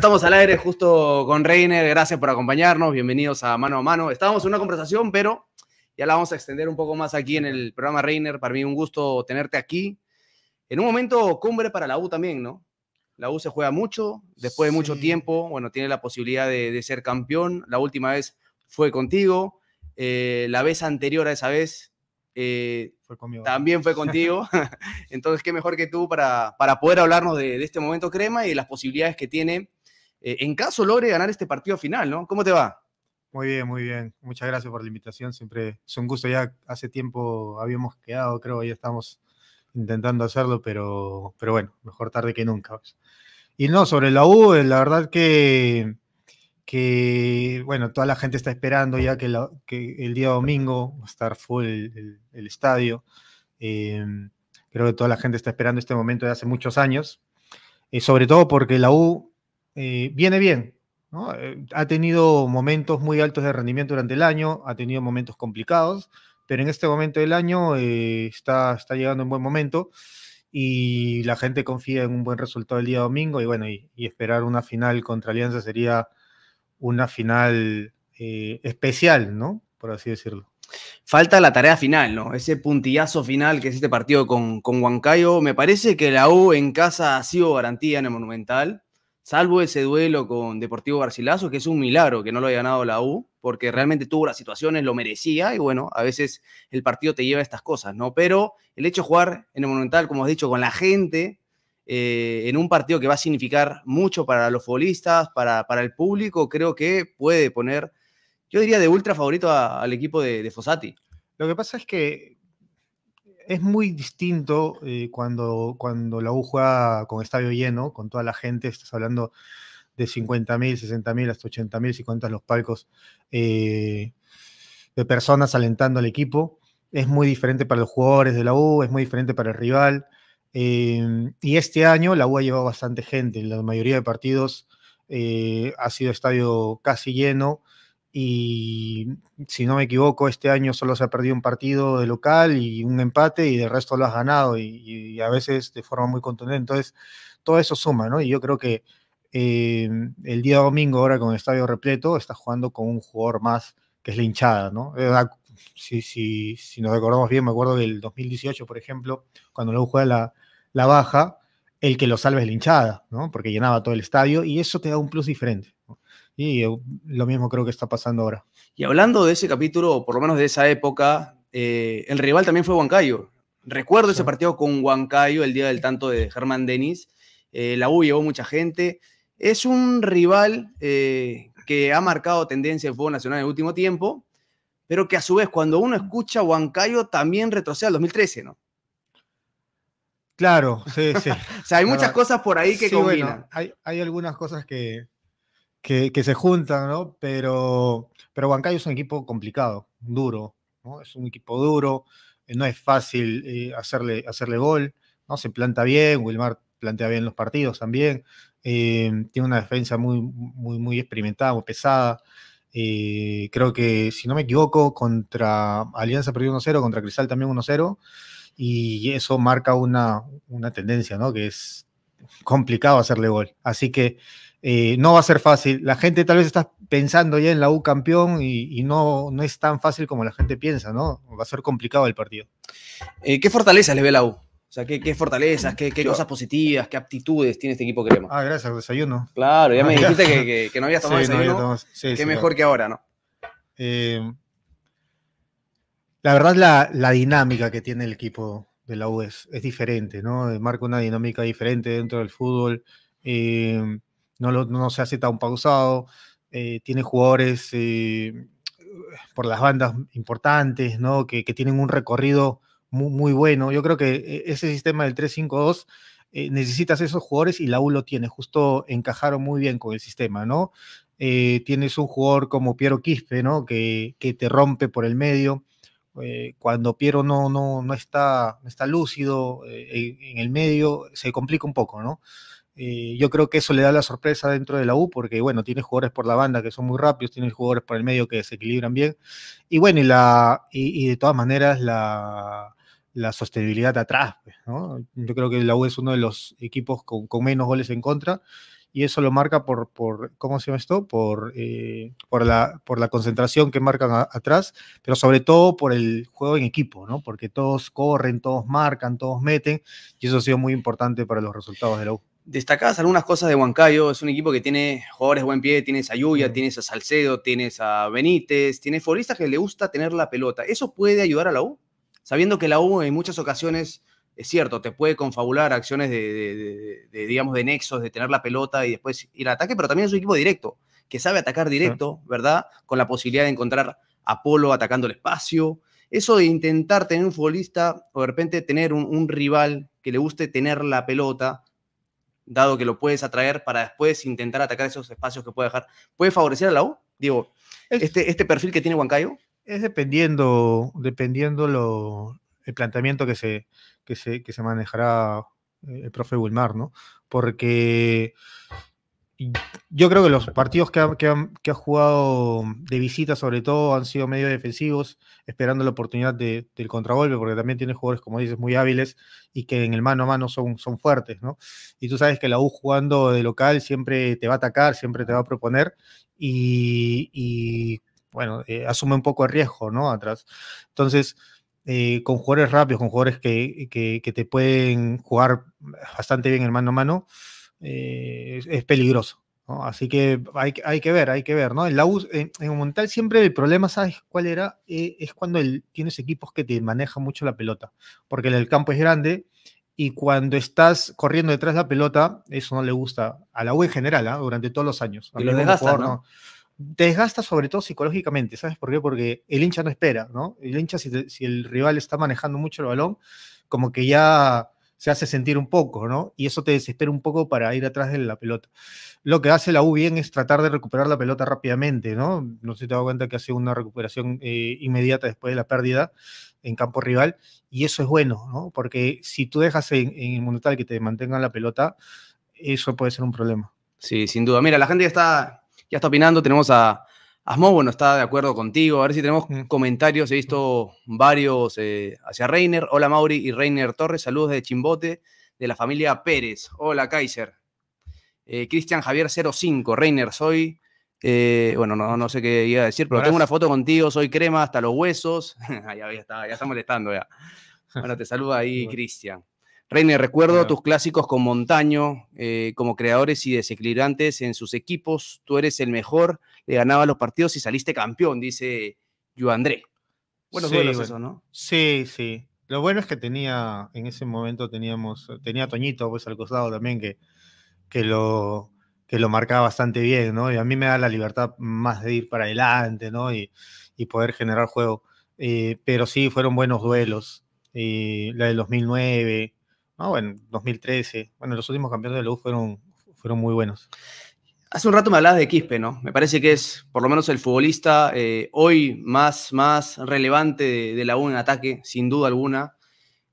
estamos al aire justo con Reiner. Gracias por acompañarnos. Bienvenidos a Mano a Mano. Estábamos en una conversación, pero ya la vamos a extender un poco más aquí en el programa Reiner. Para mí un gusto tenerte aquí. En un momento cumbre para la U también, ¿no? La U se juega mucho, después de mucho tiempo, bueno, tiene la posibilidad de, ser campeón. La última vez fue contigo. Eh, la vez anterior a esa vez eh, También fue contigo. Entonces, qué mejor que tú para, para poder hablarnos de, de, este momento crema y de las posibilidades que tiene eh, en caso logre ganar este partido final, ¿no? ¿Cómo te va? Muy bien, muy bien. Muchas gracias por la invitación. Siempre es un gusto. Ya hace tiempo habíamos quedado, creo, ya estamos intentando hacerlo, pero, pero bueno, mejor tarde que nunca. Pues. Y no, sobre la U, eh, la verdad que, que bueno, toda la gente está esperando ya que, el día domingo va a estar full el, estadio. Eh, creo que toda la gente está esperando este momento de hace muchos años. sobre todo porque la U eh, viene bien. Eh, ha tenido momentos muy altos de rendimiento durante el año, ha tenido momentos complicados, pero en este momento del año eh, está, está llegando en buen momento y la gente confía en un buen resultado el día domingo y bueno, y, esperar una final contra Alianza sería una final especial, ¿no? Por así decirlo falta la tarea final, ¿no? Ese puntillazo final que es este partido con, con Huancayo. Me parece que la U en casa ha sido garantía en el Monumental salvo ese duelo con Deportivo Garcilaso, que es un milagro que no lo haya ganado la U, porque realmente tuvo las situaciones, lo merecía, y bueno, a veces el partido te lleva a estas cosas, ¿no? Pero el hecho de jugar en el Monumental, como has dicho, con la gente, eh, en un partido que va a significar mucho para los futbolistas, para, para el público, creo que puede poner, yo diría, de ultra favorito al equipo de, de Fossati. Lo que pasa es que es muy distinto eh, cuando, cuando la U juega con estadio lleno, con toda la gente, estás hablando de 50.000, 60.000, hasta 80.000, si cuentas los palcos eh, de personas alentando al equipo. Es muy diferente para los jugadores de la U, es muy diferente para el rival. Eh, y este año la U ha llevado bastante gente, En la mayoría de partidos ha sido estadio casi lleno y si no me equivoco, este año solo se ha perdido un partido de local y un empate y de resto lo has ganado y, a veces de forma muy contundente. Entonces, todo eso suma, ¿no? Y yo creo que eh, el día domingo, ahora con el estadio repleto, está jugando con un jugador más que es la hinchada, ¿no? Si, si, si nos recordamos bien, me acuerdo del 2018, por ejemplo, cuando luego juega la, la baja, el que lo salve es la hinchada, ¿no? Porque llenaba todo el estadio y eso te da un plus diferente. ¿no? Y lo mismo creo que está pasando ahora. Y hablando de ese capítulo, por lo menos de esa época, eh, el rival también fue Huancayo. Recuerdo ese partido con Huancayo el día del tanto de Germán Denis. Eh, la U llevó mucha gente. Es un rival eh, que ha marcado tendencia en fútbol nacional en el último tiempo, pero que a su vez cuando uno escucha Huancayo también retrocede al 2013, ¿no? Claro, sí, sí. o sea, hay muchas cosas por ahí que combinan. hay, hay, algunas cosas que, que, se juntan, ¿no? Pero, pero Huancayo es un equipo complicado, duro, ¿no? Es un equipo duro, eh, no es fácil eh, hacerle, hacerle gol, ¿no? Se planta bien, Wilmar plantea bien los partidos también, eh, tiene una defensa muy, muy, muy experimentada, muy pesada. creo que, si no me equivoco, contra Alianza perdió 1-0, contra Cristal también 1-0, y eso marca una, una tendencia, ¿no? Que es complicado hacerle gol. Así que eh, no va a ser fácil. La gente tal vez está pensando ya en la U campeón y, no, no es tan fácil como la gente piensa, ¿no? Va a ser complicado el partido. Eh, ¿Qué fortalezas le ve la U? O sea, ¿qué, qué fortalezas, qué, cosas positivas, qué aptitudes tiene este equipo que Ah, gracias, desayuno. Claro, ya me ah, dijiste que, no habías tomado desayuno. qué mejor que ahora, ¿no? Eh, la verdad, la, la dinámica que tiene el equipo de la U es, diferente, ¿no? Marca una dinámica diferente dentro del fútbol no, se hace tan pausado, eh, tiene jugadores eh, por las bandas importantes, ¿no? Que, tienen un recorrido muy, bueno. Yo creo que e-, ese sistema del 3-5-2 eh, necesitas esos jugadores y la U lo tiene, justo encajaron muy bien con el sistema, ¿no? tienes un jugador como Piero Quispe, ¿no? Que, te rompe por el medio. cuando Piero no, no, no, está, está lúcido en el medio, se complica un poco, ¿no? Eh, yo creo que eso le da la sorpresa dentro de la U, porque bueno, tiene jugadores por la banda que son muy rápidos, tiene jugadores por el medio que se equilibran bien. Y bueno, y, la, y, de todas maneras la, la sostenibilidad atrás. Pues, ¿no? Yo creo que la U es uno de los equipos con, menos goles en contra y eso lo marca por, por ¿cómo se llama esto? Por, eh, por, la, por la concentración que marcan atrás, pero sobre todo por el juego en equipo, ¿no? Porque todos corren, todos marcan, todos meten y eso ha sido muy importante para los resultados de la U destacadas algunas cosas de Huancayo. Es un equipo que tiene jugadores buen pie, tienes a Yuya, mm. tienes a Salcedo, tienes a Benítez, tiene futbolistas que le gusta tener la pelota. ¿Eso puede ayudar a la U? Sabiendo que la U en muchas ocasiones, es cierto, te puede confabular acciones de, digamos, de nexos, de tener la pelota y después ir al ataque, pero también es un equipo directo, que sabe atacar directo, ¿verdad? Con la posibilidad de encontrar a Polo atacando el espacio. Eso de intentar tener un futbolista o de repente tener un rival que le guste tener la pelota, dado que lo puedes atraer para después intentar atacar esos espacios que puede dejar. ¿Puede favorecer a la U? Digo, este, este perfil que tiene Huancayo. Es dependiendo, dependiendo lo, el planteamiento que se, que se, que se manejará eh, el profe Wilmar, ¿no? Porque yo creo que los partidos que ha, que, jugado de visita, sobre todo, han sido medio defensivos, esperando la oportunidad del contragolpe, porque también tiene jugadores, como dices, muy hábiles y que en el mano a mano son, son fuertes, ¿no? Y tú sabes que la U jugando de local siempre te va a atacar, siempre te va a proponer y, bueno, eh, asume un poco de riesgo, ¿no? Atrás. Entonces, eh, con jugadores rápidos, con jugadores que, que te pueden jugar bastante bien el mano a mano eh, es peligroso. Así que hay, que ver, hay que ver, ¿no? En, la U, en, un Montal siempre el problema, ¿sabes cuál era? Eh, es cuando tienes equipos que te manejan mucho la pelota, porque el, campo es grande y cuando estás corriendo detrás de la pelota, eso no le gusta a la U en general, ¿ah? durante todos los años. desgasta, Te desgasta sobre todo psicológicamente, ¿sabes por qué? Porque el hincha no espera, ¿no? El hincha, si, si el rival está manejando mucho el balón, como que ya se hace sentir un poco, ¿no? Y eso te desespera un poco para ir atrás de la pelota. Lo que hace la U bien es tratar de recuperar la pelota rápidamente, ¿no? No se te dado cuenta que hace una recuperación eh, inmediata después de la pérdida en campo rival, y eso es bueno, ¿no? Porque si tú dejas en, el mundo tal que te mantengan la pelota, eso puede ser un problema. Sí, sin duda. Mira, la gente ya está, ya está opinando. Tenemos a Asmo, bueno, está de acuerdo contigo. A ver si tenemos mm. comentarios. He visto varios eh, hacia Reiner. Hola Mauri y Reiner Torres. Saludos de Chimbote, de la familia Pérez. Hola Kaiser. Eh, Cristian Javier 05. Reiner, soy. Eh, bueno, no, sé qué iba a decir, pero tengo una foto contigo. Soy crema hasta los huesos. ya, ya, está, ya está molestando ya. Bueno, te saluda ahí Cristian. Reiner, recuerdo tus clásicos con Montaño, como creadores y desequilibrantes en sus equipos. Tú eres el mejor ganaba los partidos y saliste campeón, dice yo Buenos duelos eso, ¿no? Sí, sí. Lo bueno es que tenía, en ese momento teníamos, tenía Toñito pues al costado también que, que lo lo marcaba bastante bien, ¿no? Y a mí me da la libertad más de ir para adelante, ¿no? Y, poder generar juego. Eh, pero sí, fueron buenos duelos. Eh, la del 2009, no bueno, 2013. Bueno, los últimos campeones de la fueron, fueron muy buenos. Hace un rato me hablabas de Quispe, ¿no? Me parece que es por lo menos el futbolista eh, hoy más, más relevante de, la U en ataque, sin duda alguna.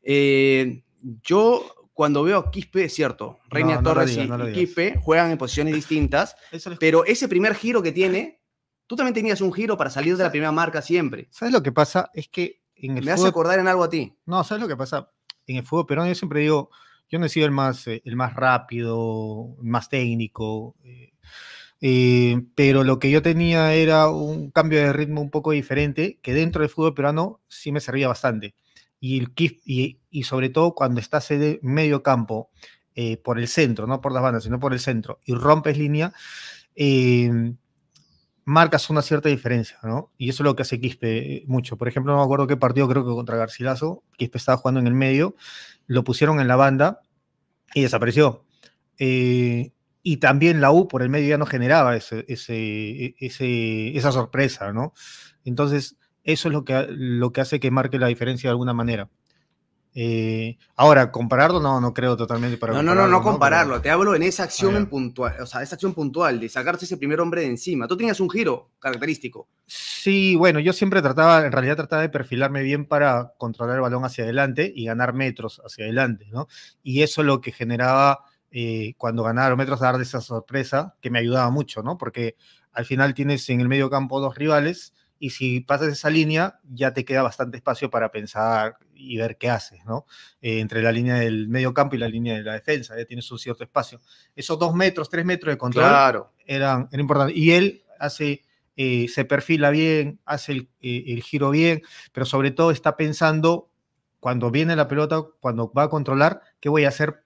Eh, yo cuando veo a Quispe, es cierto, Reina Torres y, Quispe juegan en posiciones distintas, pero ese primer giro que tiene, tú también tenías un giro para salir de la primera marca siempre. ¿Sabes lo que pasa? Es que en el Me hace acordar en algo a ti. No, ¿sabes lo que pasa? En el fútbol pero yo siempre digo, yo no he sido el más, eh, el más rápido, el más técnico. Eh, pero lo que yo tenía era un cambio de ritmo un poco diferente, que dentro del fútbol peruano sí me servía bastante. Y, el, y, y sobre todo cuando estás en medio campo, eh, por el centro, no por las bandas, sino por el centro, y rompes línea, eh, marcas una cierta diferencia, ¿no? Y eso es lo que hace Quispe mucho. Por ejemplo, no me acuerdo qué partido, creo que contra Garcilaso, Quispe estaba jugando en el medio, lo pusieron en la banda y desapareció. Eh, y también la U por el medio ya no generaba ese, ese, esa sorpresa, ¿no? Entonces, eso es lo que, lo que hace que marque la diferencia de alguna manera. Eh, ahora, compararlo no, no creo totalmente para No, no, no, no compararlo. Te hablo en esa acción puntual, o sea, esa acción puntual de sacarse ese primer hombre de encima. Tú tenías un giro característico. Sí, bueno, yo siempre trataba, en realidad trataba de perfilarme bien para controlar el balón hacia adelante y ganar metros hacia adelante, ¿no? Y eso es lo que generaba eh, cuando ganaba los metros, dar de esa sorpresa que me ayudaba mucho, ¿no? Porque al final tienes en el medio campo dos rivales y si pasas esa línea ya te queda bastante espacio para pensar y ver qué haces, ¿no? Eh, entre la línea del medio campo y la línea de la defensa, ya tienes un cierto espacio. Esos dos metros, tres metros de control eran, importantes. Y él hace, eh, se perfila bien, hace el, el giro bien, pero sobre todo está pensando cuando viene la pelota, cuando va a controlar, qué voy a hacer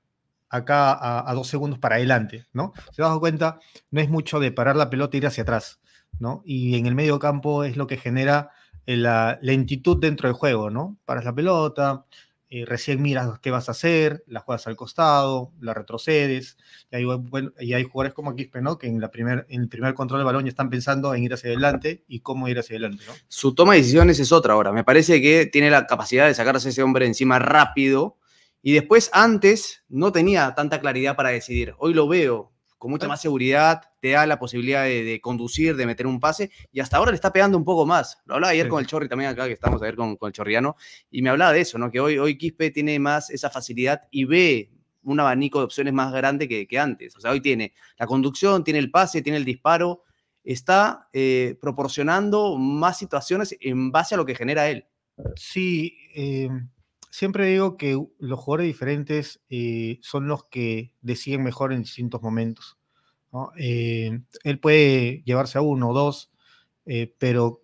acá a, dos segundos para adelante, ¿no? Si das cuenta, no es mucho de parar la pelota e ir hacia atrás, ¿no? Y en el medio campo es lo que genera eh, la lentitud dentro del juego, ¿no? Paras la pelota, eh, recién miras qué vas a hacer, la juegas al costado, la retrocedes, y hay, jugadores como Quispe, ¿no? Que en, la primer, el primer control del balón ya están pensando en ir hacia adelante y cómo ir hacia adelante, Su toma de decisiones es otra ahora. Me parece que tiene la capacidad de sacarse ese hombre encima rápido, y después, antes, no tenía tanta claridad para decidir. Hoy lo veo con mucha más seguridad, te da la posibilidad de, conducir, de meter un pase, y hasta ahora le está pegando un poco más. Lo hablaba ayer con el Chorri también acá, que estamos ayer con, con el Chorriano, y me hablaba de eso, ¿no? Que hoy, hoy Quispe tiene más esa facilidad y ve un abanico de opciones más grande que, antes. O sea, hoy tiene la conducción, tiene el pase, tiene el disparo, está eh, proporcionando más situaciones en base a lo que genera él. Sí, eh, siempre digo que los jugadores diferentes eh, son los que deciden mejor en distintos momentos. Eh, él puede llevarse a uno o dos, eh, pero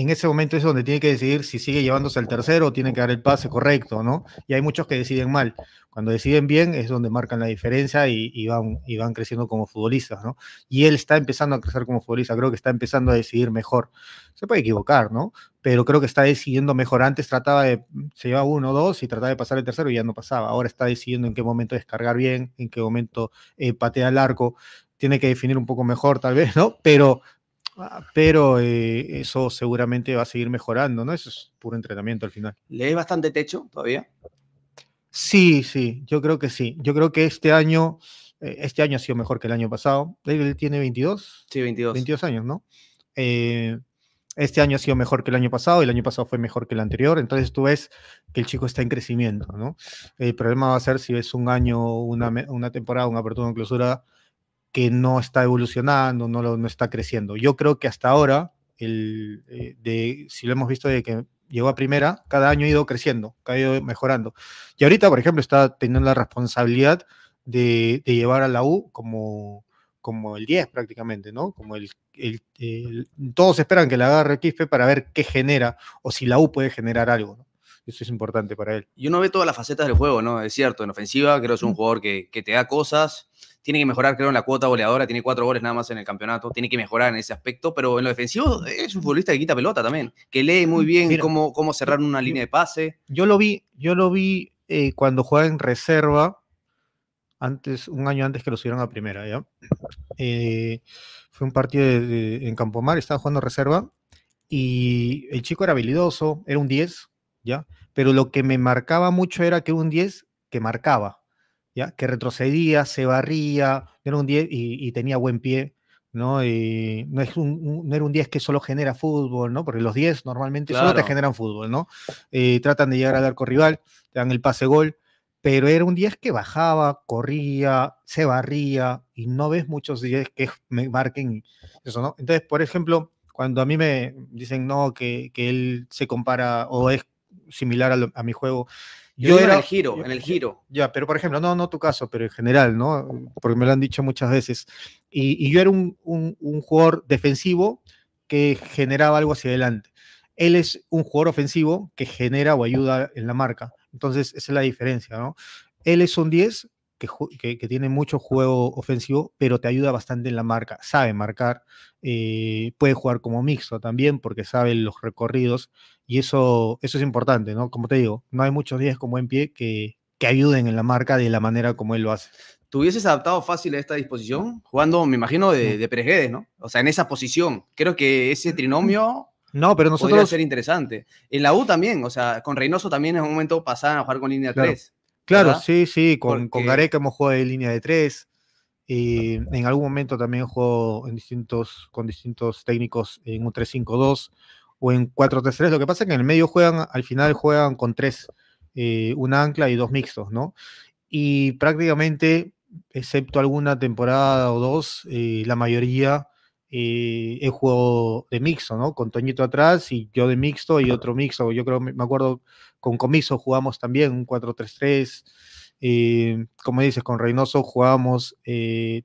en ese momento es donde tiene que decidir si sigue llevándose al tercero o tiene que dar el pase correcto, ¿no? Y hay muchos que deciden mal. Cuando deciden bien es donde marcan la diferencia y, van, y van creciendo como futbolistas, ¿no? Y él está empezando a crecer como futbolista, creo que está empezando a decidir mejor. Se puede equivocar, ¿no? Pero creo que está decidiendo mejor. Antes trataba de, se llevaba uno o dos y trataba de pasar el tercero y ya no pasaba. Ahora está decidiendo en qué momento descargar bien, en qué momento eh, patear el arco. Tiene que definir un poco mejor, tal vez, ¿no? Pero Ah, pero eh, eso seguramente va a seguir mejorando, ¿no? Eso es puro entrenamiento al final. ¿Lees bastante techo todavía? Sí, sí, yo creo que sí. Yo creo que este año, eh, este año ha sido mejor que el año pasado. Él tiene 22. Sí, 22. 22 años, ¿no? Eh, este año ha sido mejor que el año pasado, y el año pasado fue mejor que el anterior, entonces tú ves que el chico está en crecimiento, ¿no? El problema va a ser si ves un año, una, temporada, una apertura, una clausura que no está evolucionando, no, no está creciendo. Yo creo que hasta ahora, el, eh, de, si lo hemos visto de que llegó a primera, cada año ha ido creciendo, ha ido mejorando. Y ahorita, por ejemplo, está teniendo la responsabilidad de, llevar a la U como, como el 10 prácticamente, ¿no? Como el, todos esperan que la agarre Quispe para ver qué genera o si la U puede generar algo, Eso es importante para él. Y uno ve todas las facetas del juego, ¿no? Es cierto, en ofensiva creo que es un jugador que te da cosas, tiene que mejorar, creo, en la cuota goleadora, tiene cuatro goles nada más en el campeonato, tiene que mejorar en ese aspecto, pero en lo defensivo es un futbolista que quita pelota también, que lee muy bien cómo, cómo cerrar una línea de pase. Yo lo vi, yo lo vi eh, cuando jugaba en reserva, antes, un año antes que lo subieron a primera, ¿ya? Eh, fue un partido en Campomar, estaba jugando reserva, y el chico era habilidoso, era un 10, ¿ya? Pero lo que me marcaba mucho era que un 10 que marcaba, que retrocedía, se barría, era un 10 y, tenía buen pie. ¿no? Y no, es un, era un 10 que solo genera fútbol, ¿no? porque los 10 normalmente solo te generan fútbol. ¿no? tratan de llegar al arco rival, te dan el pase-gol, pero era un 10 que bajaba, corría, se barría y no ves muchos 10 que me marquen eso. ¿no? Entonces, por ejemplo, cuando a mí me dicen no, que, él se compara o es similar a mi juego, yo, era, el giro, en el giro. Ya, pero por ejemplo, no, no tu caso, pero en general, ¿no? Porque me lo han dicho muchas veces. Y, yo era un, jugador defensivo que generaba algo hacia adelante. Él es un jugador ofensivo que genera o ayuda en la marca. Entonces, esa es la diferencia, ¿no? Él es un 10 que, tiene mucho juego ofensivo, pero te ayuda bastante en la marca. Sabe marcar, eh, puede jugar como mixto también porque sabe los recorridos y eso, eso es importante, ¿no? Como te digo, no hay muchos días con buen pie que, que ayuden en la marca de la manera como él lo hace. ¿Te hubieses adaptado fácil a esta disposición? Jugando, me imagino, de, de Guedes, ¿no? O sea, en esa posición. Creo que ese trinomio no, pero nosotros... Podría ser interesante. En la U también, o sea, con Reynoso también en un momento pasaban a jugar con línea 3. Claro, sí, sí, con, con Gareca hemos jugado en línea de 3. Y en algún momento también jugó en distintos, con distintos técnicos en un 3-5-2 o en 4-3-3. Lo que pasa es que en el medio juegan, al final juegan con tres, eh, un ancla y dos mixtos, ¿no? Y prácticamente, excepto alguna temporada o dos, eh, la mayoría eh, he jugado de mixto, ¿no? Con Toñito atrás y yo de mixto y otro mixto. Yo creo, me acuerdo, con Comiso jugamos también un 4-3-3. Eh, como dices, con Reynoso jugamos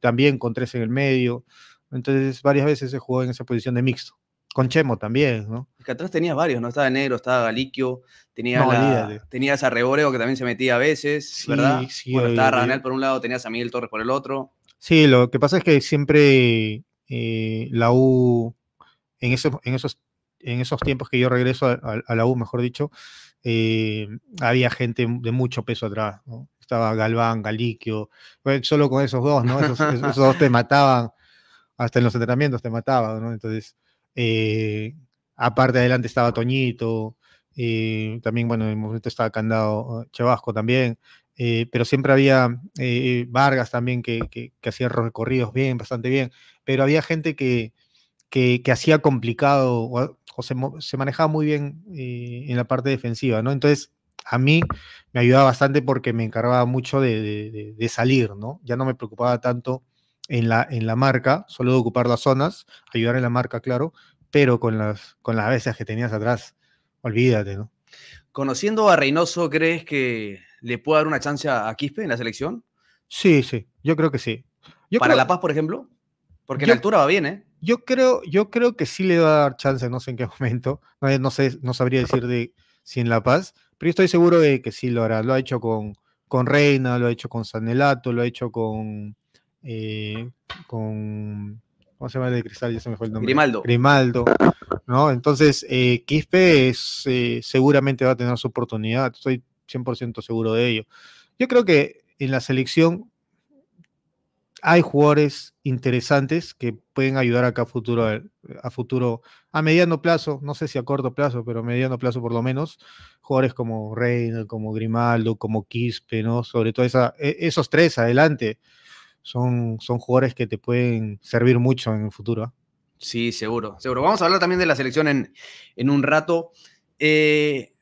también con tres en el medio. Entonces, varias veces se jugó en esa posición de mixto. Con Chemo también, ¿no? Es que atrás tenías varios, ¿no? Estaba Negro, estaba Galiquio, tenía tenías a Reboreo que también se metía a veces, ¿verdad? bueno, estaba Ranel por un lado, tenías a Miguel Torres por el otro. Sí, lo que pasa es que siempre eh, la U, en, en, esos, en esos tiempos que yo regreso a, la U, mejor dicho, eh, había gente de mucho peso atrás, ¿no? Estaba Galván, Galiquio, solo con esos dos, ¿no? Esos, esos, dos te mataban, hasta en los entrenamientos te mataban, ¿no? Entonces, eh, aparte, adelante estaba Toñito. Eh, también, bueno, en el momento estaba Candado eh, Chavasco también. Eh, pero siempre había Vargas también que, hacía recorridos bien, bastante bien. Pero había gente que, que, hacía complicado o, se, manejaba muy bien en la parte defensiva, ¿no? Entonces, a mí me ayudaba bastante porque me encargaba mucho de, de, salir, ¿no? Ya no me preocupaba tanto en la, en la marca, solo de ocupar las zonas, ayudar en la marca, claro, pero con las, con las veces que tenías atrás, olvídate, ¿no? Conociendo a Reynoso, ¿crees que le puede dar una chance a Quispe en la selección? Sí, sí, yo creo que sí. Yo ¿Para La Paz, por ejemplo? Porque la altura va bien, ¿eh? Yo creo, yo creo que sí le va a dar chance, no sé en qué momento, no, sé, no sabría decir de si en La Paz, pero estoy seguro de que sí lo hará. Lo ha hecho con, con Reina, lo ha hecho con Sanelato, lo ha hecho con, eh, con, ¿cómo se llama el Cristal? Ya nombre. Grimaldo. Grimaldo, ¿no? Entonces, eh, Quispe es, eh, seguramente va a tener su oportunidad, estoy 100% seguro de ello. Yo creo que en la selección hay jugadores interesantes que pueden ayudar acá a futuro, a futuro, a mediano plazo, no sé si a corto plazo, pero a mediano plazo por lo menos, jugadores como Reina, como Grimaldo, como Quispe, ¿no? Sobre todo esa, e, esos tres adelante, son, son jugadores que te pueden servir mucho en el futuro. ¿ah? Sí, seguro, seguro. Vamos a hablar también de la selección en, un rato. Eh,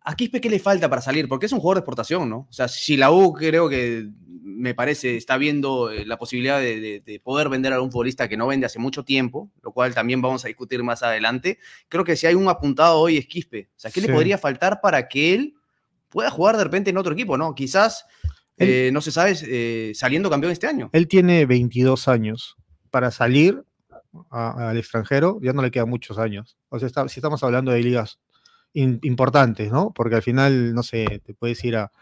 ¿A Quispe qué le falta para salir? Porque es un jugador de exportación, ¿no? O sea, si la U creo que me parece está viendo eh, la posibilidad de, poder vender a un futbolista que no vende hace mucho tiempo, lo cual también vamos a discutir más adelante, creo que si hay un apuntado hoy es Quispe. O sea, ¿qué le podría faltar para que él pueda jugar de repente en otro equipo, ¿no? Quizás eh, no se sabe eh, saliendo campeón este año. Él tiene 22 años. Para salir al extranjero ya no le quedan muchos años. O sea, si estamos hablando de ligas importantes, ¿no? Porque al final, no sé, te puedes ir a,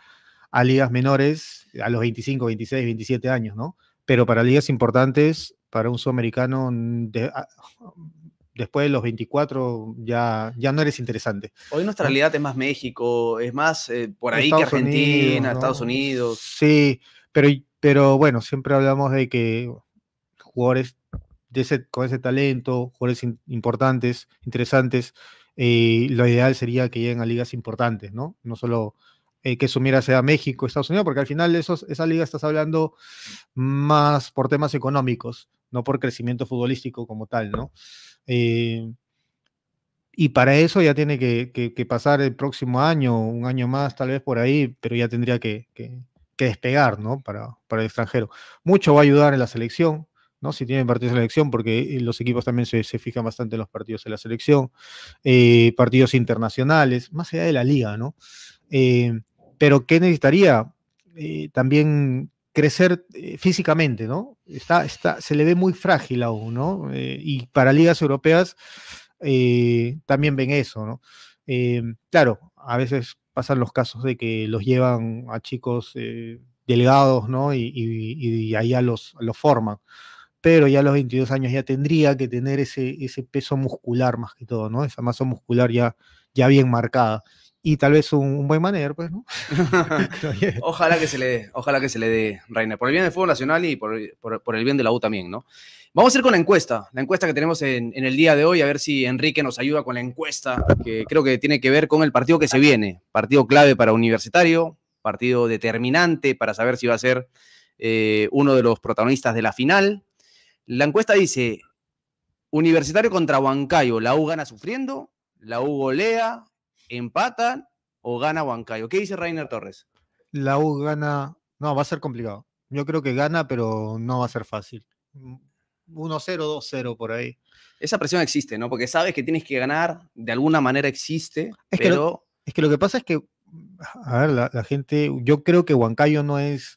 ligas menores a los 25, 26, 27 años, ¿no? Pero para ligas importantes, para un sudamericano, de, después de los 24 ya, ya no eres interesante. Hoy nuestra realidad es más México, es más eh, por ahí que Argentina, Estados Unidos. Sí, pero, pero bueno, siempre hablamos de que jugadores con ese talento, jugadores importantes, interesantes, eh, lo ideal sería que lleguen a ligas importantes, ¿no? No solo eh, que sumiera sea México, Estados Unidos, porque al final esos, esa liga estás hablando más por temas económicos no por crecimiento futbolístico como tal, ¿no? Eh, y para eso ya tiene que, pasar el próximo año, un año más tal vez por ahí, pero ya tendría que, despegar, ¿no? Para, el extranjero. Mucho va a ayudar en la selección, ¿no? Si tienen partidos de selección, porque eh, los equipos también se, fijan bastante en los partidos de la selección, eh, partidos internacionales, más allá de la liga, ¿no? pero ¿qué necesitaría? también crecer eh, físicamente, ¿no? Está, está, se le ve muy frágil aún, ¿no? Eh, y para ligas europeas eh, también ven eso, ¿no? claro, a veces pasan los casos de que los llevan a chicos delgados, ¿no? Y, y, ya los, los, forman. Pero ya a los 22 años ya tendría que tener ese, ese peso muscular más que todo, ¿no? Esa masa muscular ya, ya bien marcada y tal vez un, buen manager, pues, ¿no? ojalá que se le dé, ojalá que se le dé, Reina, por el bien del fútbol nacional y por, el bien de la U también, ¿no? Vamos a ir con la encuesta, la encuesta que tenemos en, el día de hoy, a ver si Enrique nos ayuda con la encuesta, que creo que tiene que ver con el partido que se viene, partido clave para Universitario, partido determinante para saber si va a ser eh, uno de los protagonistas de la final. La encuesta dice, Universitario contra Huancayo, ¿la U gana sufriendo? ¿La U golea empatan o gana Huancayo. ¿Qué dice Rainer Torres? La U gana, no, va a ser complicado. Yo creo que gana, pero no va a ser fácil. 1-0, 2-0 por ahí. Esa presión existe, ¿no? Porque sabes que tienes que ganar, de alguna manera existe, es Que lo, es que lo que pasa es que, a ver, la, gente, yo creo que Huancayo no es...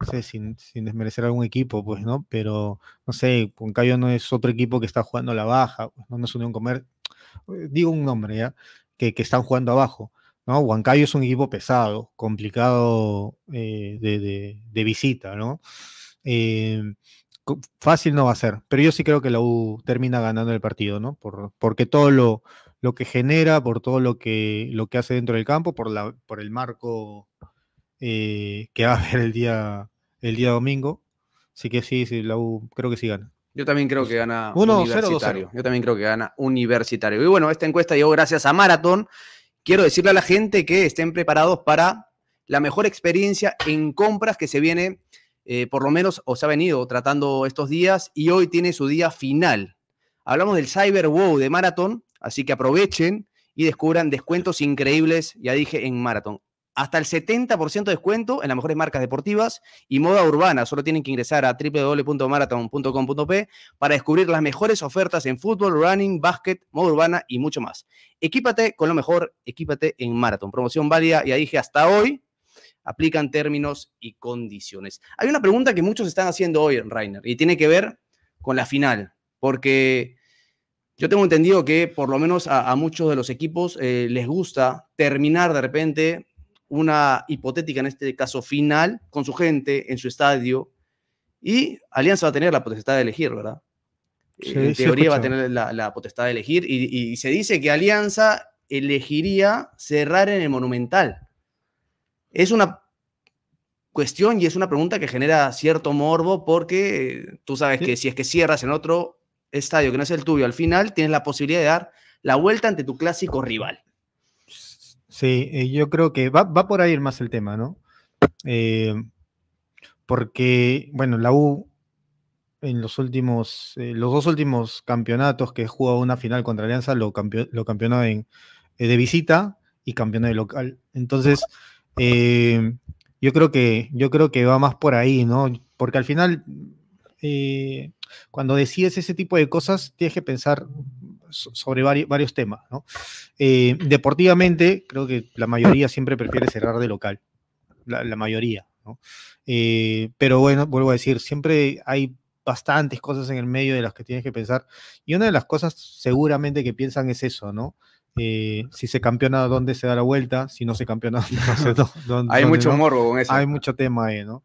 No sé, sin, desmerecer algún equipo, pues, ¿no? Pero, no sé, Huancayo no es otro equipo que está jugando la baja, pues, ¿no? nos es un Comer, digo un nombre, ¿ya? que, están jugando abajo. ¿no? Huancayo es un equipo pesado, complicado eh, de, visita, ¿no? Em, fácil no va a ser, pero yo sí creo que la U termina ganando el partido, ¿no? Por, porque todo lo, lo, que genera, por todo lo que, lo que hace dentro del campo, por, la, por el marco eh, que va a haber el día, el día domingo. Así que sí, sí, la U creo que sí gana. Yo también creo que gana Universitario. Yo también creo que gana Universitario. Y bueno, esta encuesta llegó gracias a Marathon. Quiero decirle a la gente que estén preparados para la mejor experiencia en compras que se viene, eh, por lo menos, o se ha venido tratando estos días y hoy tiene su día final. Hablamos del Cyber Wow de Marathon, así que aprovechen y descubran descuentos increíbles, ya dije, en Marathon hasta el 70% de descuento en las mejores marcas deportivas y moda urbana. Solo tienen que ingresar a www.marathon.com.p para descubrir las mejores ofertas en fútbol, running, básquet, moda urbana y mucho más. Equípate con lo mejor, equípate en Marathon. Promoción válida, ahí dije, hasta hoy. Aplican términos y condiciones. Hay una pregunta que muchos están haciendo hoy, Rainer, y tiene que ver con la final, porque yo tengo entendido que por lo menos a, muchos de los equipos eh, les gusta terminar de repente una hipotética, en este caso, final con su gente en su estadio y Alianza va a tener la potestad de elegir, ¿verdad? Eh, en teoría va a tener la, potestad de elegir y, se dice que Alianza elegiría cerrar en el Monumental. Es una cuestión y es una pregunta que genera cierto morbo porque eh, tú sabes que si es que cierras en otro estadio que no es el tuyo, al final tienes la posibilidad de dar la vuelta ante tu clásico rival. Sí, eh, yo creo que va, por ahí más el tema, ¿no? Eh, porque, bueno, la U en los últimos, eh, los dos últimos campeonatos que jugó una final contra Alianza lo, lo campeonó en, de visita y campeonó de local. Entonces, yo creo que, yo creo que va más por ahí, ¿no? Porque al final, cuando decides ese tipo de cosas, tienes que pensar sobre varios, varios temas. ¿no? Eh, deportivamente, creo que la mayoría siempre prefiere cerrar de local, la, mayoría. ¿no? Eh, pero bueno, vuelvo a decir, siempre hay bastantes cosas en el medio de las que tienes que pensar. Y una de las cosas seguramente que piensan es eso, ¿no? Eh, si se campeona, ¿dónde se da la vuelta? Si no se campeona, ¿dónde, dónde, Hay mucho morbo con eso. Hay mucho tema ahí, ¿no?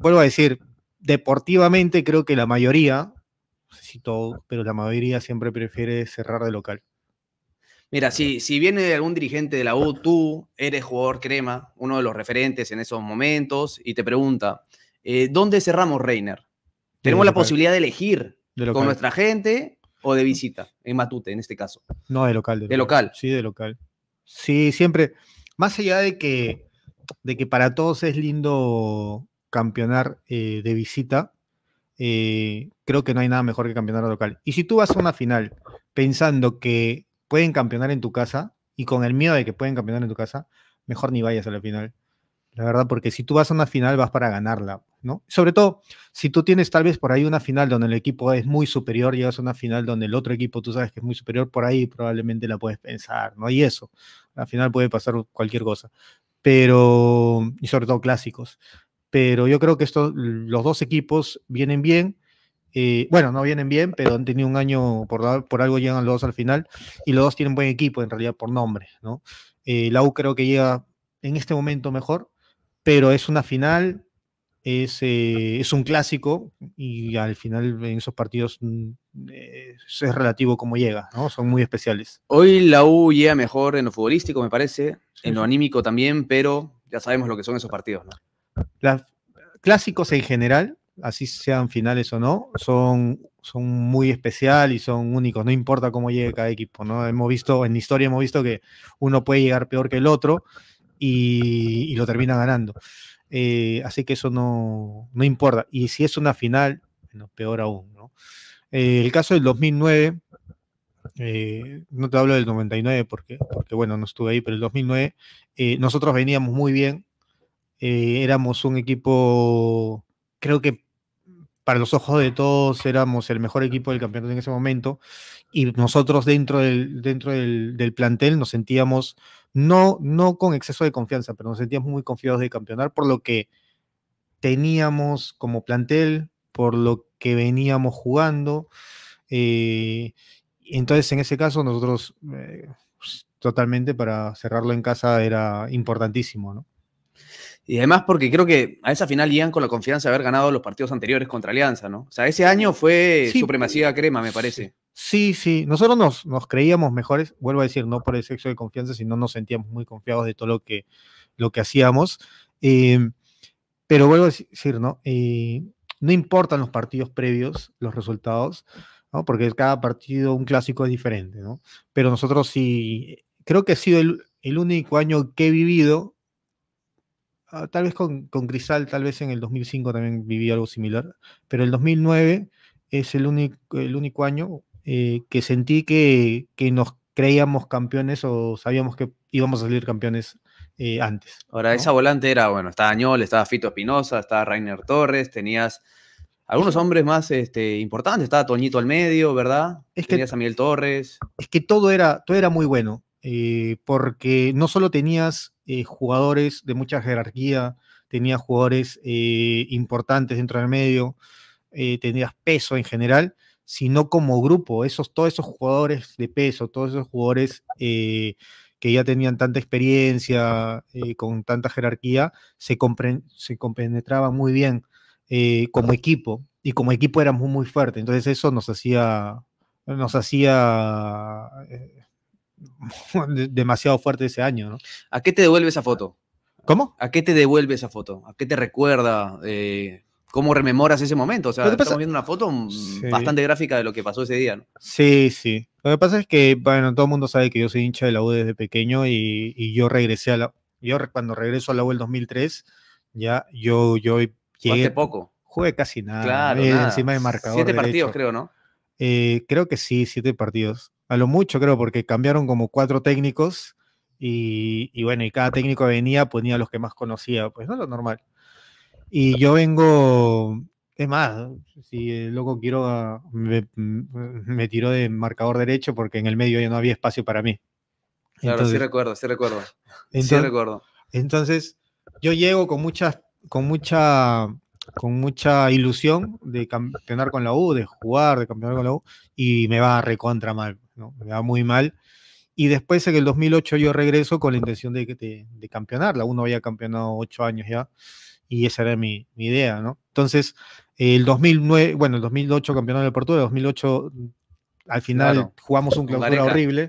vuelvo a decir, deportivamente creo que la mayoría no sé si todo, pero la mayoría siempre prefiere cerrar de local. Mira, si, si viene algún dirigente de la U, tú eres jugador crema, uno de los referentes en esos momentos, y te pregunta, eh, ¿dónde cerramos, Reiner? Tenemos la posibilidad de elegir con nuestra gente o de visita, en Matute, en este caso. No, de local. De local. Sí, de local. Sí, siempre, más allá de que, de que para todos es lindo campeonar eh, de visita, eh, creo que no hay nada mejor que campeonato local. Y si tú vas a una final pensando que pueden campeonar en tu casa y con el miedo de que pueden campeonar en tu casa, mejor ni vayas a la final. La verdad, porque si tú vas a una final vas para ganarla, ¿no? Sobre todo si tú tienes tal vez por ahí una final donde el equipo es muy superior, llegas a una final donde el otro equipo tú sabes que es muy superior, por ahí probablemente la puedes pensar, ¿no? Y eso, la final puede pasar cualquier cosa. Pero, y sobre todo clásicos. Pero yo creo que estos, los dos equipos vienen bien eh, bueno, no vienen bien, pero han tenido un año, por, algo llegan los dos al final, y los dos tienen buen equipo en realidad por nombre, eh, la U creo que llega en este momento mejor, pero es una final, es, eh, un clásico, y al final en esos partidos mm, es relativo cómo llega, ¿no? Son muy especiales. Hoy la U llega mejor en lo futbolístico, me parece, en lo anímico también, pero ya sabemos lo que son esos partidos, clásicos en general así sean finales o no, son, son muy especiales y son únicos, no importa cómo llegue cada equipo, ¿no? Hemos visto, en la historia hemos visto que uno puede llegar peor que el otro y, lo termina ganando. Eh, así que eso no, importa. Y si es una final, peor aún, ¿no? Eh, el caso del 2009, eh, no te hablo del 99 porque, porque, bueno, no estuve ahí, pero el 2009 nosotros veníamos muy bien, éramos un equipo, creo que para los ojos de todos éramos el mejor equipo del campeonato en ese momento y nosotros dentro del, dentro del, plantel nos sentíamos, no, no con exceso de confianza, pero nos sentíamos muy confiados de campeonar por lo que teníamos como plantel, por lo que veníamos jugando. Eh, entonces, en ese caso, nosotros eh, pues, totalmente para cerrarlo en casa era importantísimo, ¿no? Y además porque creo que a esa final iban con la confianza de haber ganado los partidos anteriores contra Alianza, ¿no? O sea, ese año fue supremacía crema, me parece. Sí, sí. Nosotros nos, creíamos mejores, vuelvo a decir, no por el sexo de confianza, sino nos sentíamos muy confiados de todo lo que, lo que hacíamos. Em, pero vuelvo a decir, ¿no? Eh, no importan los partidos previos, los resultados, ¿no? Porque cada partido, un clásico es diferente, ¿no? Pero nosotros sí, creo que ha sido el, el único año que he vivido Ah, tal vez con, con, tal vez en el 2005 también viví algo similar, pero el 2009 es el único, el único año eh, que sentí que, nos creíamos campeones o sabíamos que íbamos a salir campeones eh, antes. Ahora, esa volante era, bueno, estaba Añol, estaba Fito Espinosa, estaba Rainer Torres, tenías algunos hombres más este, importantes, estaba Toñito al medio, ¿verdad? tenías a Miguel Torres. Es que todo era, todo era muy bueno, eh, porque no solo tenías eh, jugadores de mucha jerarquía, tenías jugadores eh, importantes dentro del medio, eh, tenías peso en general, sino como grupo, esos, todos esos jugadores de peso, todos esos jugadores que ya tenían tanta experiencia, con tanta jerarquía, se, se compenetraban muy bien como equipo, y como equipo éramos muy, muy fuertes, entonces eso nos hacía, nos hacía demasiado fuerte ese año. ¿A qué te devuelve esa foto? ¿Cómo? ¿A qué te devuelve esa foto? ¿A qué te recuerda? Eh, ¿Cómo rememoras ese momento? O sea, estamos viendo una foto mm, bastante gráfica de lo que pasó ese día, ¿no? Sí, sí. Lo que pasa es que, bueno, todo el mundo sabe que yo soy hincha de la U desde pequeño y, yo regresé a la... Yo cuando regreso a la U el 2003, ya yo, yo llegué... poco. Jugué casi eh, nada. Encima de marcador Siete partidos, creo, ¿no? Eh, creo que sí, siete partidos a lo mucho creo, porque cambiaron como cuatro técnicos y, bueno, y cada técnico venía ponía pues, los que más conocía, pues no lo normal. Y yo vengo, es más, si el loco ah, mm, me, tiró de marcador derecho porque en el medio ya no había espacio para mí. Claro, sí recuerdo, sí recuerdo. sí recuerdo. Entonces, yo llego con mucha, con mucha, con mucha ilusión de campeonar con la U, de jugar, de campeonar con la U, y me va recontra mal. Me va muy mal. Y después en el 2008 yo regreso con la intención de, de, campeonarla. Uno había campeonado ocho años ya y esa era mi, idea, ¿no? Entonces, el 2009, bueno, el 2008 campeonato de Portugal, el 2008 al final jugamos un clausura horrible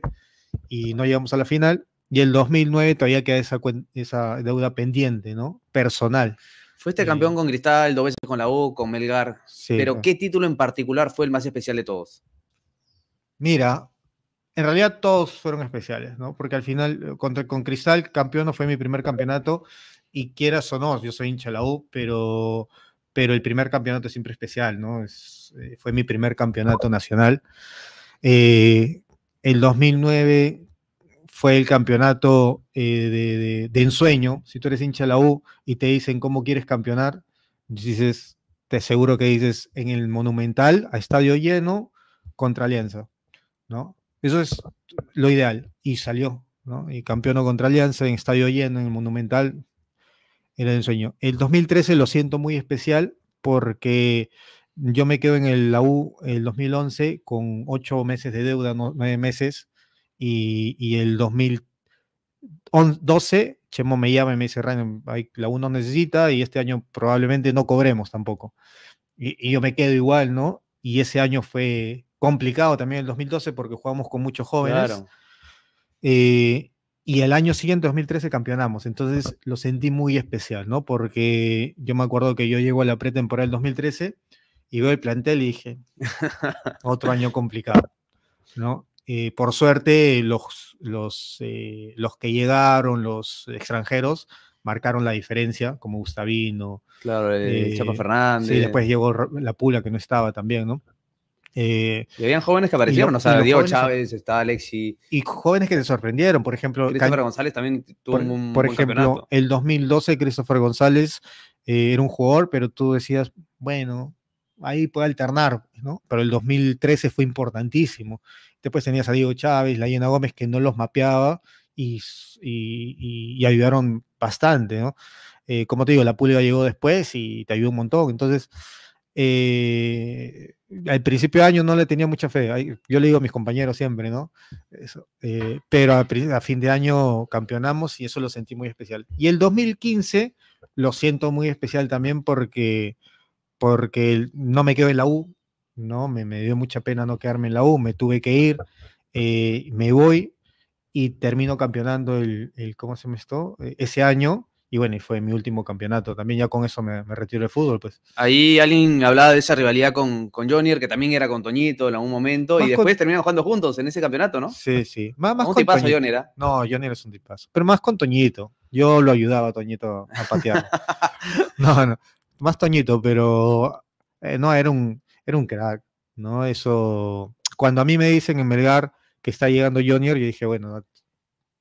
y no llegamos a la final. Y el 2009 todavía queda esa, esa deuda pendiente, ¿no? Personal. Fuiste eh, campeón con Cristal, dos veces con la U, con Melgar. pero ¿qué título en particular fue el más especial de todos? Mira, en realidad todos fueron especiales, ¿no? Porque al final, eh, contra, con Cristal, campeón no fue mi primer campeonato, y quieras o no, yo soy hincha la U, pero, pero el primer campeonato es siempre especial, ¿no? Eh, fue mi primer campeonato nacional. Eh, el 2009 fue el campeonato de, ensueño. Si tú eres hincha de la U y te dicen cómo quieres campeonar, dices, te aseguro que dices en el Monumental, a estadio lleno, contra Alianza, ¿no? Eso es lo ideal. Y salió, ¿no? Y campeón contra Alianza en Estadio Lleno, en el Monumental. Era el sueño. El 2013 lo siento muy especial porque yo me quedo en el, la U el 2011 con ocho meses de deuda, nueve meses. Y, el 2012, Chemo me llama y me dice, la U no necesita y este año probablemente no cobremos tampoco. y yo me quedo igual, ¿no? Y ese año fue complicado también el 2012 porque jugamos con muchos jóvenes. Eh, y el año siguiente, 2013, campeonamos. Entonces lo sentí muy especial, ¿no? Porque yo me acuerdo que yo llego a la pretemporada del 2013 y veo el plantel y dije, otro año complicado, ¿no? Eh, por suerte, los, los, eh, los que llegaron, los extranjeros, marcaron la diferencia, como Gustavino. Claro, Chapa Fernández. Sí, después llegó La Pula, que no estaba también, ¿no? Eh, y habían jóvenes que aparecieron, o sea, Diego Chávez, está Alexi. Y jóvenes que te sorprendieron, por ejemplo. Christopher González también tuvo por, un Por ejemplo, el 2012 Christopher González eh, era un jugador, pero tú decías, bueno, ahí puede alternar, ¿no? Pero el 2013 fue importantísimo. Después tenías a Diego Chávez, la Gómez, que no los mapeaba y, y, ayudaron bastante, ¿no? Eh, como te digo, la Pulga llegó después y te ayudó un montón. Entonces, eh, al principio de año no le tenía mucha fe, yo le digo a mis compañeros siempre, ¿no? Eh, pero a, fin de año campeonamos y eso lo sentí muy especial. Y el 2015 lo siento muy especial también porque, porque no me quedo en la U, ¿no? Me, dio mucha pena no quedarme en la U, me tuve que ir, eh, me voy y termino campeonando ¿cómo se me esto? E, ese año y bueno, y fue mi último campeonato. También ya con eso me, retiro del fútbol, pues. Ahí alguien hablaba de esa rivalidad con, con Jonier, que también era con Toñito en algún momento, y después con... jugando juntos en ese campeonato, ¿no? Sí, sí. Más, un tipazo Jonier, ¿eh? No, Jonier es un tipazo. Pero más con Toñito. Yo lo ayudaba a Toñito a patear. no, no. Más Toñito, pero eh, no, era un, era un crack, ¿no? Eso. Cuando a mí me dicen en Melgar que está llegando Jonier, yo dije, bueno,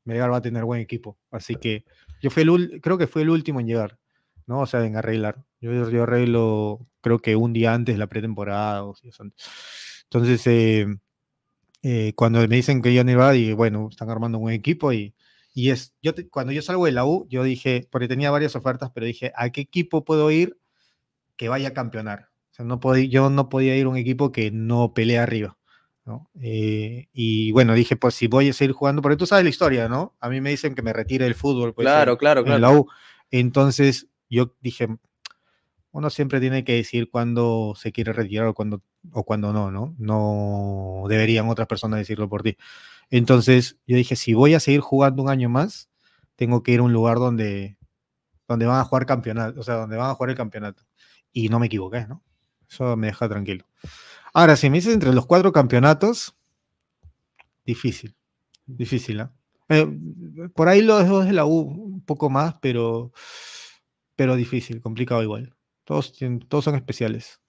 Melgar va a tener buen equipo. Así que yo creo que fue el último en llegar, ¿no? O sea, en arreglar. Yo, yo arreglo, creo que un día antes de la pretemporada. O entonces, eh, eh, cuando me dicen que yo no iba, y bueno, están armando un equipo y, y es, yo cuando yo salgo de la U, yo dije, porque tenía varias ofertas, pero dije, ¿a qué equipo puedo ir que vaya a campeonar? O sea, no podía, yo no podía ir a un equipo que no pelea arriba. Eh, y bueno, dije, pues si voy a seguir jugando, porque tú sabes la historia, ¿no? A mí me dicen que me retire el fútbol. Pues, claro, claro, claro. Entonces yo dije, uno siempre tiene que decir cuándo se quiere retirar o cuándo, o cuando no, ¿no? No deberían otras personas decirlo por ti. Entonces yo dije, si voy a seguir jugando un año más, tengo que ir a un lugar donde, donde van a jugar campeonato, o sea, donde van a jugar el campeonato. Y no me equivoqué, ¿no? Eso me deja tranquilo. Ahora, si me dices entre los cuatro campeonatos, difícil. Difícil, ¿ah? eh, por ahí lo dos de la U un poco más, pero, pero difícil, complicado igual. Todos, todos son especiales.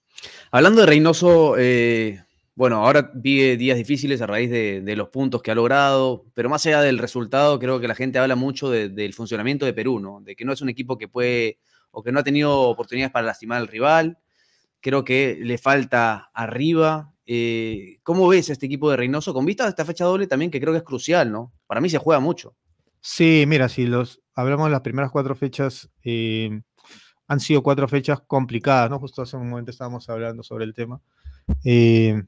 Hablando de Reynoso, eh, bueno, ahora vive eh, días difíciles a raíz de, los puntos que ha logrado, pero más allá del resultado, creo que la gente habla mucho del funcionamiento de Perú, ¿no? De que no es un equipo que puede o que no ha tenido oportunidades para lastimar al rival, creo que le falta arriba. Eh, ¿Cómo ves este equipo de Reynoso con vista a esta fecha doble también que creo que es crucial, ¿no? Para mí se juega mucho. Sí, mira, si los hablamos de las primeras cuatro fechas, eh, han sido cuatro fechas complicadas, ¿no? Justo hace un momento estábamos hablando sobre el tema. Eh,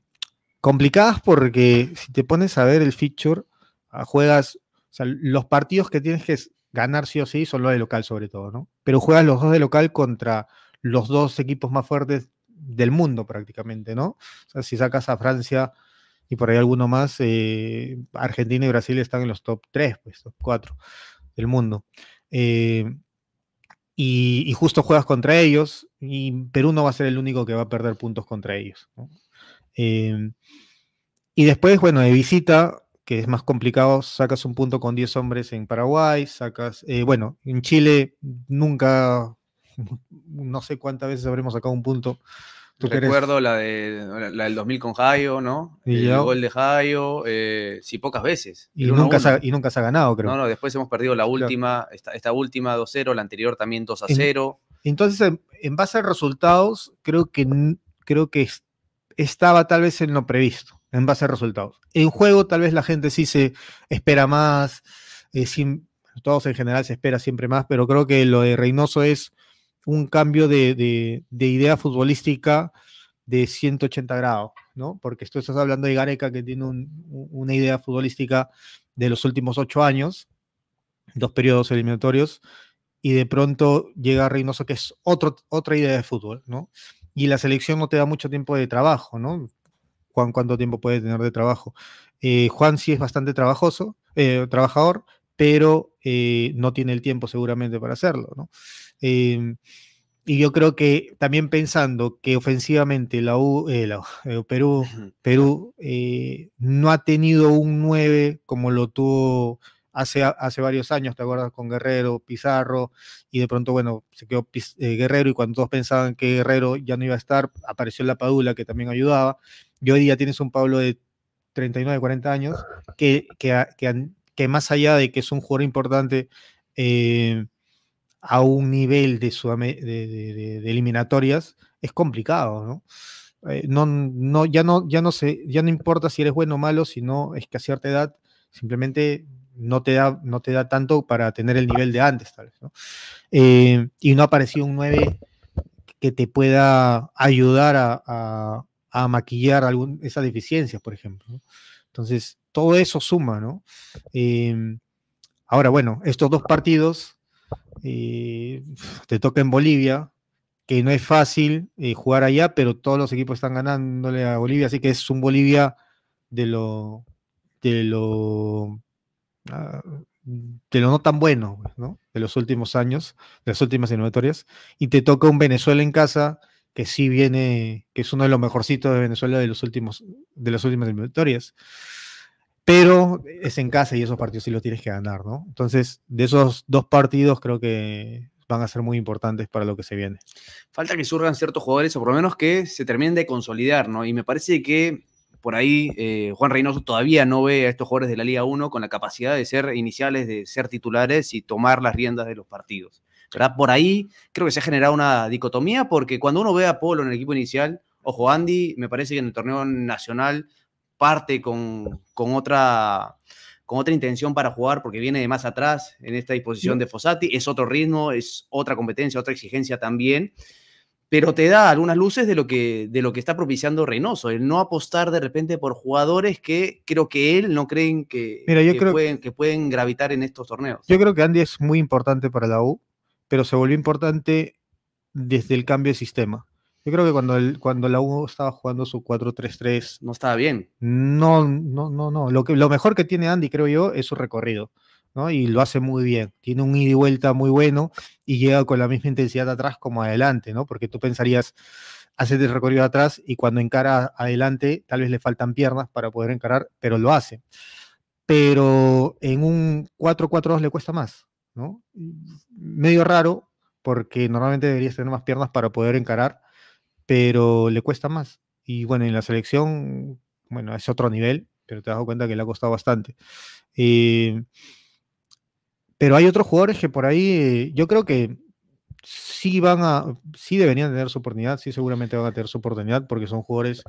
complicadas porque si te pones a ver el feature, ah, juegas, o sea, los partidos que tienes que ganar sí o sí son los de local sobre todo, ¿no? Pero juegas los dos de local contra los dos equipos más fuertes del mundo prácticamente, ¿no? O sea, si sacas a Francia y por ahí alguno más, eh, Argentina y Brasil están en los top 3, pues top 4 del mundo. Eh, y, justo juegas contra ellos y Perú no va a ser el único que va a perder puntos contra ellos. Eh, y después, bueno, de visita, que es más complicado, sacas un punto con 10 hombres en Paraguay, sacas, bueno, en Chile nunca, no sé cuántas veces habremos sacado un punto Recuerdo la, de, la del 2000 con Jairo, ¿no? ¿Y el gol de Jairo, eh, sí, pocas veces. Y nunca, se ha, y nunca se ha ganado, creo. No, no, después hemos perdido la última, esta, última 2-0, la anterior también 2-0. Entonces, en, base a resultados, creo que, creo que estaba tal vez en lo previsto, en base a resultados. En juego, tal vez la gente sí se espera más, eh, todos en general se espera siempre más, pero creo que lo de Reynoso es un cambio de, idea futbolística de 180 grados, ¿no? Porque tú estás hablando de Gareca que tiene una idea futbolística de los últimos ocho años, dos periodos eliminatorios, y de pronto llega Reynoso que es otro, otra idea de fútbol, ¿no? Y la selección no te da mucho tiempo de trabajo, ¿no? Juan, ¿cuánto tiempo puedes tener de trabajo? Eh, Juan sí es bastante trabajoso, eh, trabajador, pero eh, no tiene el tiempo seguramente para hacerlo, ¿no? Em, y yo creo que también pensando que ofensivamente la eh, eh, Perú, Perú no ha tenido un 9 como lo tuvo hace, hace varios años, ¿te acuerdas? Con Guerrero, Pizarro, y de pronto, bueno, se quedó Guerrero y cuando todos pensaban que Guerrero ya no iba a estar, apareció la Padula que también ayudaba. Y hoy día tienes un Pablo de 39, 40 años que, que, que que más allá de que es un jugador importante eh, a un nivel de, eliminatorias, es complicado, eh, ¿no? no, ya no, ya no sé, ya no importa si eres bueno o malo, sino es que a cierta edad simplemente no te da, no te da tanto para tener el nivel de antes, tal vez, eh, y no ha aparecido un 9 que te pueda ayudar a, maquillar esas deficiencias, por ejemplo. Entonces, todo eso suma, ¿no? Em, ahora, bueno, estos dos partidos eh, te toca en Bolivia, que no es fácil eh, jugar allá, pero todos los equipos están ganándole a Bolivia, así que es un Bolivia de lo de lo ah, de lo no tan bueno, pues, ¿no? De los últimos años, de las últimas innovatorias y te toca un Venezuela en casa que sí viene, que es uno de los mejorcitos de Venezuela de los últimos de las últimas innovatorias pero es en casa y esos partidos sí los tienes que ganar, ¿no? Entonces, de esos dos partidos creo que van a ser muy importantes para lo que se viene. Falta que surjan ciertos jugadores, o por lo menos que se terminen de consolidar, ¿no? Y me parece que por ahí eh, Juan Reynoso todavía no ve a estos jugadores de la Liga 1 con la capacidad de ser iniciales, de ser titulares y tomar las riendas de los partidos. ¿verdad? Por ahí creo que se ha generado una dicotomía porque cuando uno ve a Polo en el equipo inicial, ojo, Andy, me parece que en el torneo nacional parte con, con otra con otra intención para jugar porque viene de más atrás en esta disposición de Fossati. Es otro ritmo, es otra competencia, otra exigencia también, pero te da algunas luces de lo que, de lo que está propiciando Reynoso, el no apostar de repente por jugadores que creo que él no creen que, yo creo, que pueden gravitar en estos torneos. Yo creo que Andy es muy importante para la U, pero se volvió importante desde el cambio de sistema. Yo creo que cuando, el, cuando la U estaba jugando su 4-3-3. No estaba bien. No, no, no, no. Lo, lo mejor que tiene Andy, creo yo, es su recorrido. ¿no? Y lo hace muy bien. Tiene un ida y vuelta muy bueno y llega con la misma intensidad atrás como adelante, ¿no? Porque tú pensarías, hace el recorrido atrás y cuando encara adelante, tal vez le faltan piernas para poder encarar, pero lo hace. Pero en un 4-4-2 le cuesta más, ¿no? Medio raro, porque normalmente deberías tener más piernas para poder encarar pero le cuesta más. Y bueno, en la selección, bueno, es otro nivel, pero te das cuenta que le ha costado bastante. Eh, pero hay otros jugadores que por ahí, eh, yo creo que sí van a, sí deberían tener su oportunidad, sí seguramente van a tener su oportunidad, porque son jugadores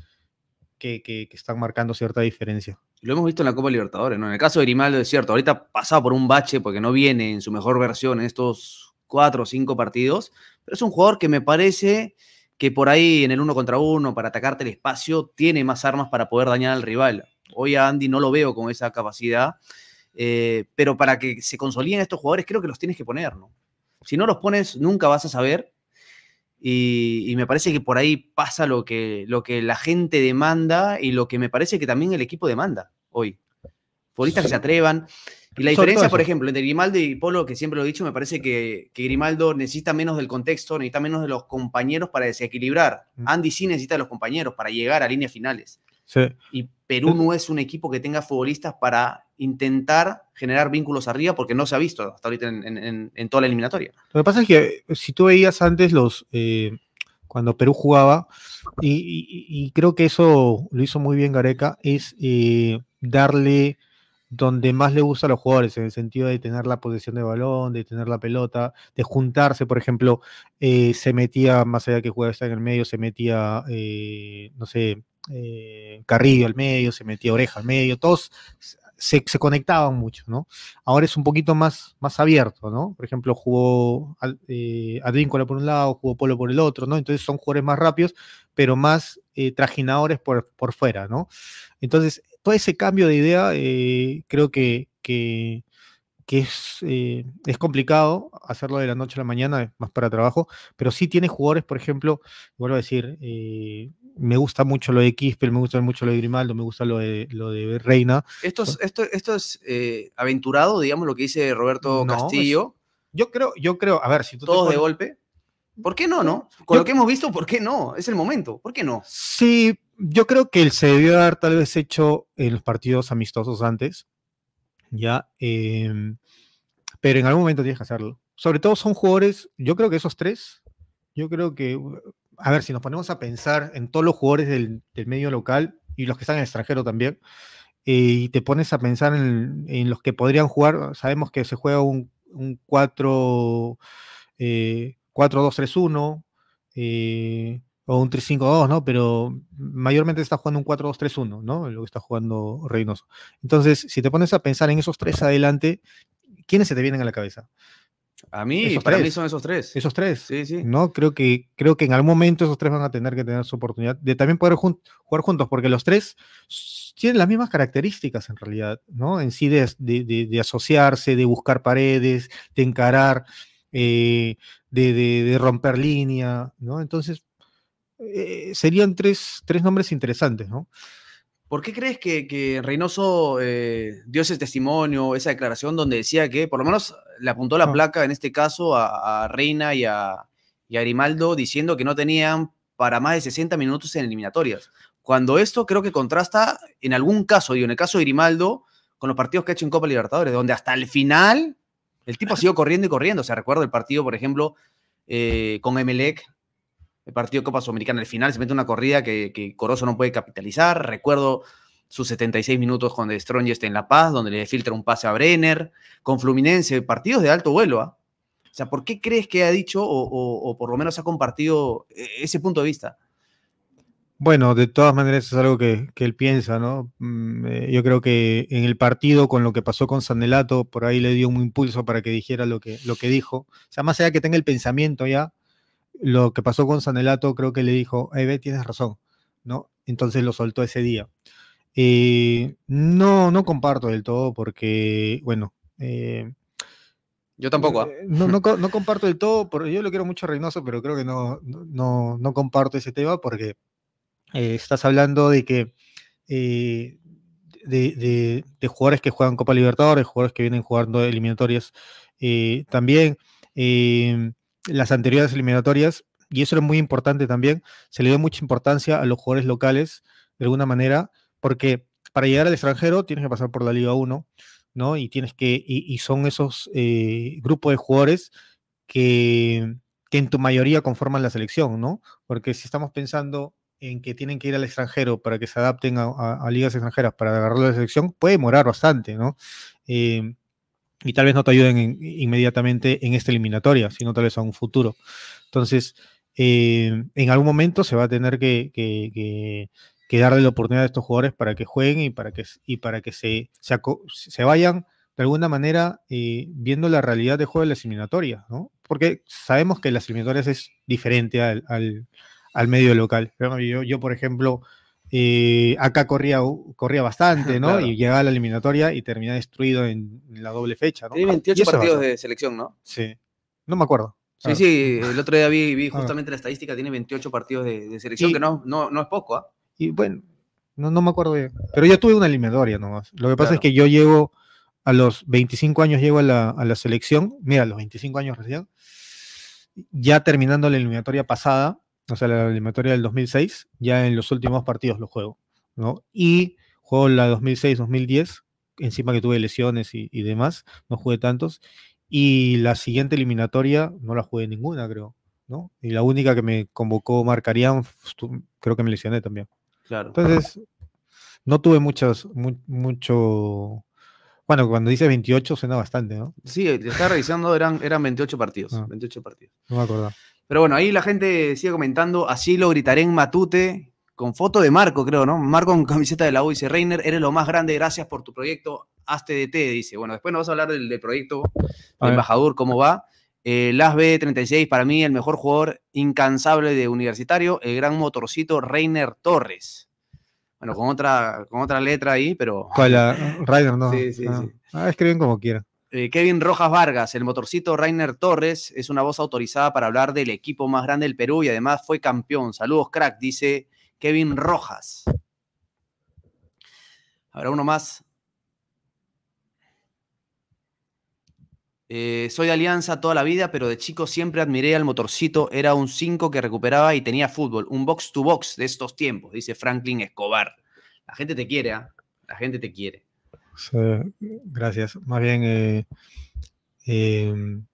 que, están marcando cierta diferencia. Lo hemos visto en la Copa Libertadores, ¿no? En el caso de Grimaldo es cierto, ahorita pasa por un bache porque no viene en su mejor versión en estos cuatro o cinco partidos, pero es un jugador que me parece que por ahí en el uno contra uno, para atacarte el espacio, tiene más armas para poder dañar al rival. Hoy a Andy no lo veo con esa capacidad, eh, pero para que se consoliden estos jugadores creo que los tienes que poner, ¿no? Si no los pones, nunca vas a saber. Y, me parece que por ahí pasa lo que, lo que la gente demanda y lo que me parece que también el equipo demanda hoy. Futbolistas que se atrevan, y la diferencia, por ejemplo, entre Grimaldo y Polo, que siempre lo he dicho, me parece que, Grimaldo necesita menos del contexto, necesita menos de los compañeros para desequilibrar. Mm. Andy sí necesita de los compañeros para llegar a líneas finales. Y Perú no es un equipo que tenga futbolistas para intentar generar vínculos arriba porque no se ha visto hasta ahorita en, toda la eliminatoria. Lo que pasa es que eh, si tú veías antes los... Eh, cuando Perú jugaba, y, creo que eso lo hizo muy bien Gareca, es eh, darle donde más le gusta a los jugadores, en el sentido de tener la posesión de balón, de tener la pelota, de juntarse, por ejemplo, eh, se metía, más allá que jugaba en el medio, se metía, eh, no sé, eh, Carrillo al medio, se metía Oreja al medio, todos se, conectaban mucho, ¿no? Ahora es un poquito más, más abierto, ¿no? Por ejemplo, jugó Adríncola por un lado, jugó Polo por el otro, ¿no? Entonces son jugadores más rápidos, pero más trajinadores por, por fuera, ¿no? Entonces, todo ese cambio de idea eh, creo que, que, es, eh, es, complicado hacerlo de la noche a la mañana, más para trabajo, pero sí tiene jugadores, por ejemplo, vuelvo a decir, eh, me gusta mucho lo de Kispel, me gusta mucho lo de Grimaldo, me gusta lo de, lo de Reina. ¿Esto es, esto, esto es aventurado, digamos, lo que dice Roberto Castillo? yo creo, yo creo, a ver, si tú... te de golpe. ¿Por qué no, no? Con lo que hemos visto, ¿por qué no? Es el momento, ¿por qué no? Sí, yo creo que él se debió haber tal vez hecho en los partidos amistosos antes, ya, em, pero en algún momento tienes que hacerlo. Sobre todo son jugadores, yo creo que esos tres, yo creo que, uh, a ver, si nos ponemos a pensar en todos los jugadores del, medio local y los que están en extranjero también, eh, y te pones a pensar en, los que podrían jugar, sabemos que se juega un, 4, 4 2 3 1 eh, o un 3-5-2, ¿no? Pero mayormente está jugando un 4-2-3-1, ¿no? Lo que está jugando Reynoso. Entonces, si te pones a pensar en esos tres adelante, ¿quiénes se te vienen a la cabeza? A mí, para mí son esos tres. Esos tres. Sí, sí. ¿No? Creo que, creo que en algún momento esos tres van a tener que tener su oportunidad de también poder jugar juntos, porque los tres tienen las mismas características en realidad, ¿no? En sí de, asociarse, de buscar paredes, de encarar, eh, de, romper línea, ¿no? Entonces, eh, serían tres, tres, nombres interesantes, ¿no? ¿Por qué crees que, Reynoso eh, dio ese testimonio, esa declaración donde decía que, por lo menos le apuntó la ah. placa en este caso a, Reina y a, Grimaldo diciendo que no tenían para más de 60 minutos en eliminatorias? Cuando esto creo que contrasta en algún caso, y en el caso de Grimaldo, con los partidos que ha hecho en Copa Libertadores, donde hasta el final el tipo ha sido corriendo y corriendo. O sea, recuerdo el partido, por ejemplo, eh, con Emelec, el partido de Copa Sudamericana, al final se mete una corrida que, que Corozo no puede capitalizar. Recuerdo sus 76 minutos con y Strongest en La Paz, donde le filtra un pase a Brenner, con Fluminense, partidos de alto vuelo. ¿ah? O sea, ¿por qué crees que ha dicho o, por lo menos ha compartido eh, ese punto de vista? Bueno, de todas maneras es algo que, él piensa, ¿no? Mm, eh, yo creo que en el partido, con lo que pasó con Sandelato por ahí le dio un impulso para que dijera lo que, lo que dijo. O sea, más allá que tenga el pensamiento ya, lo que pasó con Sanelato creo que le dijo, Eve, tienes razón, ¿no? Entonces lo soltó ese día. Eh, no, no comparto del todo porque, bueno... Eh, yo tampoco. ¿ah? Eh, no, comparto del todo, porque yo lo quiero mucho a Reynoso, pero creo que no, no, comparto ese tema porque estás hablando de que de, jugadores que juegan Copa Libertadores, jugadores que vienen jugando eliminatorias también las anteriores eliminatorias, y eso era muy importante también, se le dio mucha importancia a los jugadores locales, de alguna manera, porque para llegar al extranjero tienes que pasar por la Liga 1, ¿no? Y tienes que, y, son esos eh, grupos de jugadores que, que en tu mayoría conforman la selección, ¿no? Porque si estamos pensando en que tienen que ir al extranjero para que se adapten a, ligas extranjeras para agarrar la selección, puede demorar bastante, ¿no? Eh, y tal vez no te ayuden inmediatamente en esta eliminatoria, sino tal vez a un futuro. Entonces, eh, en algún momento se va a tener que, darle la oportunidad a estos jugadores para que jueguen y para que, y para que se, se, vayan de alguna manera eh, viendo la realidad de juego de la eliminatoria. ¿no? Porque sabemos que las eliminatorias es diferente al, medio local. yo, por ejemplo, y acá corría, corría bastante, ¿no? Y llegaba a la eliminatoria y terminaba destruido en, la doble fecha, ¿no? Tiene 28 ah, partidos de selección, ¿no? Sí. No me acuerdo. Sí, sí, el otro día vi, ah. justamente la estadística, tiene 28 partidos de, selección, que no, no, es poco, ¿ah? Y bueno, no, me acuerdo Pero yo tuve una eliminatoria nomás. Lo que pasa es que yo llego a los 25 años, llego a la, a la selección, mira, a los 25 años recién, ya terminando la eliminatoria pasada, o sea, la eliminatoria del 2006, ya en los últimos partidos lo juego, ¿no? Y juego la 2006-2010, encima que tuve lesiones y, demás, no jugué tantos, y la siguiente eliminatoria no la jugué ninguna, creo, ¿no? Y la única que me convocó Marcarían, creo que me lesioné también. Claro. Entonces, no tuve muchas, mucho... Bueno, cuando dice 28 suena bastante, ¿no? Sí, estaba revisando, eran, eran 28 partidos. 28 ah. partidos. No me acuerdo. Pero bueno, ahí la gente sigue comentando, así lo gritaré en Matute, con foto de Marco, creo, ¿no? Marco con camiseta de la U, dice Reiner, eres lo más grande, gracias por tu proyecto, hazte de té, dice. Bueno, después nos vas a hablar del, proyecto embajador, cómo va. Eh, Las B36, para mí, el mejor jugador incansable de universitario, el gran motorcito Reiner Torres. Bueno, con otra, con otra letra ahí, pero. ¿Cuál? Reiner, no. Sí, sí, ah. sí. Ah, escriben como quieran. Eh, Kevin Rojas Vargas, el motorcito Rainer Torres, es una voz autorizada para hablar del equipo más grande del Perú y además fue campeón. Saludos, crack, dice Kevin Rojas. Habrá uno más. Eh, soy de Alianza toda la vida, pero de chico siempre admiré al motorcito. Era un 5 que recuperaba y tenía fútbol. Un box to box de estos tiempos, dice Franklin Escobar. La gente te quiere, ¿ah? La gente te quiere gracias. Más bien, eh, em,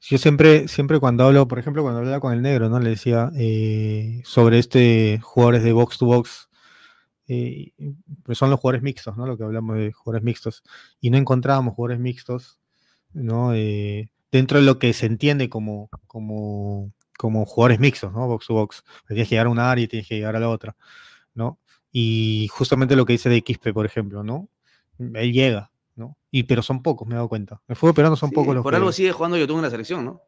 yo siempre, siempre cuando hablo, por ejemplo, cuando hablaba con el negro, ¿no? Le decía eh, sobre este jugadores de box to box, eh, pues son los jugadores mixtos, ¿no? Lo que hablamos de jugadores mixtos. Y no encontrábamos jugadores mixtos, ¿no? dentro de lo que se entiende como, como, como jugadores mixtos, ¿no? Box to box. Tienes que llegar a una área y tienes que llegar a la otra, ¿no? Y justamente lo que dice de Quispe, por ejemplo, ¿no? Él llega, ¿no? Y, pero son pocos, me he dado cuenta. El pero no son pocos los Por algo sigue jugando Yotun en la selección, ¿no?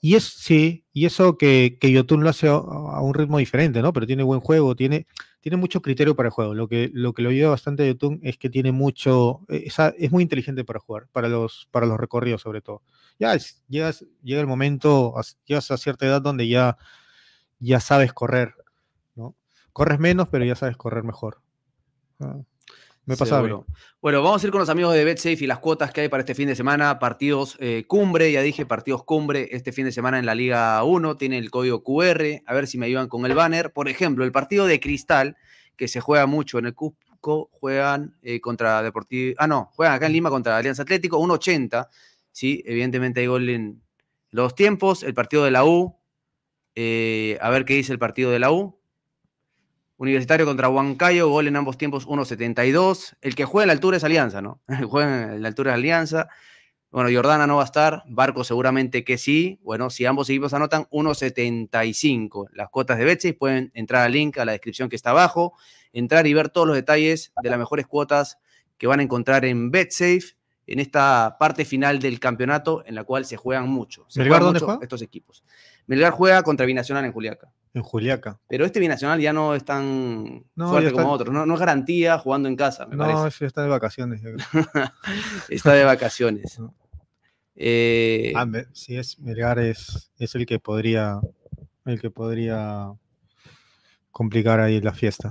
Y es, sí, y eso que, que lo hace a, un ritmo diferente, ¿no? Pero tiene buen juego, tiene, tiene mucho criterio para el juego. Lo que lo, que lo ayuda bastante a Yotun es que tiene mucho, e, es, es muy inteligente para jugar, para los, para los recorridos sobre todo. Ya llegas, llega el momento, llegas a cierta edad donde ya, ya sabes correr, corres menos, pero ya sabes correr mejor. Ah, me pasa Bueno, vamos a ir con los amigos de BetSafe y las cuotas que hay para este fin de semana. Partidos eh, cumbre, ya dije, partidos cumbre este fin de semana en la Liga 1. Tiene el código QR. A ver si me iban con el banner. Por ejemplo, el partido de Cristal, que se juega mucho en el Cusco, juegan eh, contra Deportivo. Ah, no, juegan acá en Lima contra Alianza Atlético, 1.80. Sí, evidentemente hay gol en los tiempos. El partido de la U. Eh, a ver qué dice el partido de la U. Universitario contra Huancayo, gol en ambos tiempos 1.72. El que juega en la altura es Alianza, ¿no? El juega en la altura es Alianza. Bueno, Jordana no va a estar, Barco seguramente que sí. Bueno, si ambos equipos anotan 1.75 las cuotas de BetSafe, pueden entrar al link, a la descripción que está abajo, entrar y ver todos los detalles de las mejores cuotas que van a encontrar en BetSafe en esta parte final del campeonato en la cual se juegan mucho. Se ¿Melgar dónde juega? estos equipos. Melgar juega contra Binacional en Juliaca. En Juliaca. Pero este Binacional ya no es tan fuerte como otros. No, no, es garantía jugando en casa, me no, parece. No, está de vacaciones. está de vacaciones. eh... Ah, si es Melgar, es, el que podría el que podría complicar ahí la fiesta.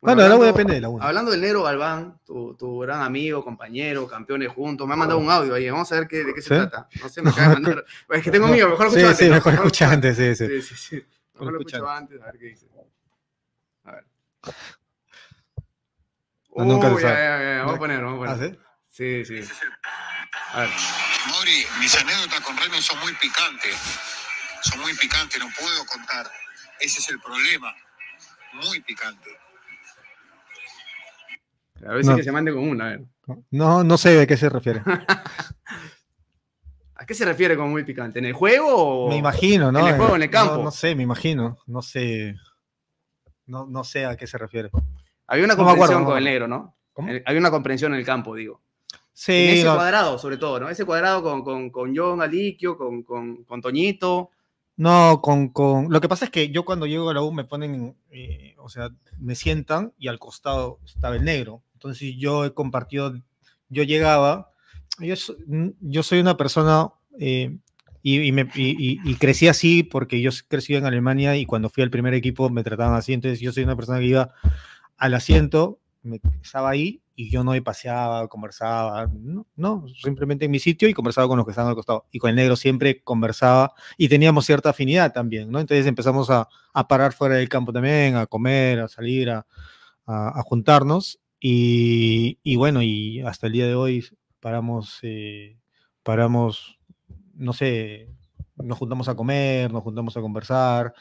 Bueno, bueno hablando, depende de la una. Hablando del negro Galván, tu, tu, gran amigo, compañero, campeones juntos, me ha mandado oh. un audio ahí, vamos a ver qué, de qué se trata. No sé, me acaba de mandar. Es que tengo miedo, mejor escuchar antes. Sí, mejor escuchar antes, sí. sí, sí. No lo escuchado antes, a ver qué dice. A ver. Vamos a poner, vamos a ¿Ah, poner. ¿Ah, sí? Sí, sí. A ver. Mori, mis anécdotas con Remy son muy picantes. Son muy picantes, no puedo contar. Ese es el problema. Muy picante. A ver si que se mande con una, a ver. No, no sé de qué se refiere. ¿A qué se refiere con muy picante? ¿En el juego o Me imagino, ¿no? En el juego, en el campo. No, sé, me imagino. No sé. No, no, sé a qué se refiere. Había una comprensión con el negro, ¿no? Eh, había una comprensión en el campo, digo. Sí. En ese cuadrado, sobre todo, ¿no? Ese cuadrado con, con, con John Aliquio, con, con, con Toñito. No, con, con. Lo que pasa es que yo cuando llego a la U me ponen. Eh, o sea, me sientan y al costado estaba el negro. Entonces yo he compartido. Yo llegaba yo, yo soy una persona eh, y, crecí así porque yo crecí en Alemania y cuando fui al primer equipo me trataban así, entonces yo soy una persona que iba al asiento, me, estaba ahí y yo no paseaba, conversaba, no, simplemente en mi sitio y conversaba con los que estaban al costado. Y con el negro siempre conversaba y teníamos cierta afinidad también, ¿no? Entonces empezamos a, parar fuera del campo también, a comer, a salir, a, juntarnos. Y, y, bueno, y hasta el día de hoy paramos, eh, paramos, no sé, nos juntamos a comer, nos juntamos a conversar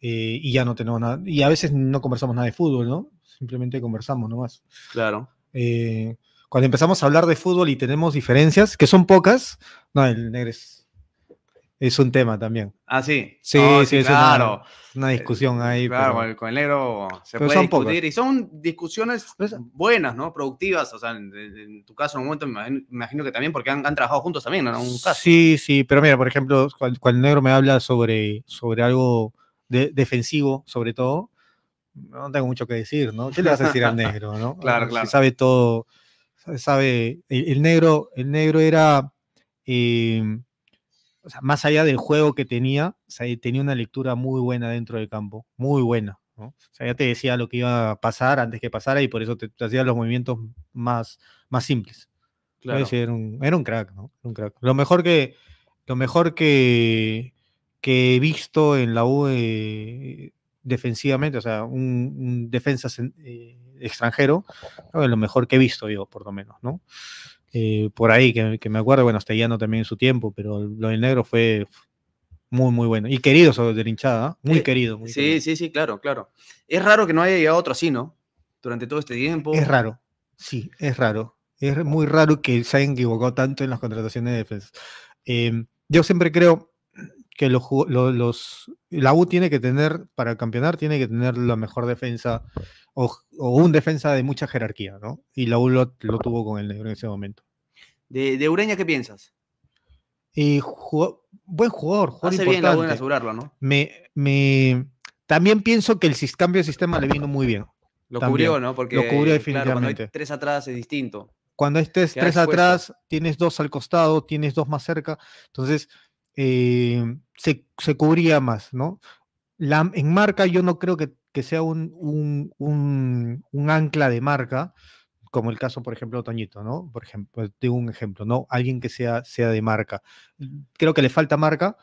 eh, y ya no tenemos nada. Y a veces no conversamos nada de fútbol, ¿no? Simplemente conversamos nomás. Claro. Eh, cuando empezamos a hablar de fútbol y tenemos diferencias, que son pocas, no, el negro es es un tema también. Ah, sí. Sí, sí, Es una, una discusión eh, ahí. Claro, con el negro se puede discutir. Y son discusiones pues, buenas, ¿no? Productivas. O sea, en, tu caso, en un momento, me imagino, que también, porque han, trabajado juntos también, Sí, sí. Pero mira, por ejemplo, cuando, el negro me habla sobre, sobre algo defensivo, sobre todo, no tengo mucho que decir, ¿no? ¿Qué le vas a decir al negro, no? claro, claro. sabe todo. Sabe. El, negro, el negro era. Eh, más allá del juego que tenía, tenía una lectura muy buena dentro del campo, muy buena. O sea, ya te decía lo que iba a pasar antes que pasara y por eso te, hacía los movimientos más, más simples. Claro. era, un, crack, ¿no? un crack. Lo mejor que, lo mejor que, que he visto en la U eh, defensivamente, o sea, un, un defensa eh, extranjero, lo mejor que he visto, digo, por lo menos, ¿no? Eh, por ahí, que, me acuerdo, bueno, hasta no también en su tiempo, pero lo del negro fue muy, muy bueno. Y querido sobre de hinchada, ¿ah? muy eh, querido. sí, sí, sí, claro, claro. Es raro que no haya llegado otro así, ¿no? Durante todo este tiempo. Es raro, sí, es raro. Es muy raro que se hayan equivocado tanto en las contrataciones de defensa. Em, yo siempre creo, que los, la U tiene que tener, para campeonar, tiene que tener la mejor defensa o, un defensa de mucha jerarquía, ¿no? Y la U lo, tuvo con el negro en ese momento. ¿De, Ureña qué piensas? Y buen jugador, jugador Hace bien asegurarlo, ¿no? Me, también pienso que el cambio de sistema le vino muy bien. Lo cubrió, ¿no? Porque lo cuando hay tres atrás es distinto. Cuando estés tres atrás, tienes dos al costado, tienes dos más cerca. Entonces, eh, se, cubría más, ¿no? La, en marca yo no creo que, sea un, un, ancla de marca, como el caso, por ejemplo, de Toñito, ¿no? Por ejemplo, tengo pues, un ejemplo, ¿no? Alguien que sea, sea de marca. Creo que le falta marca,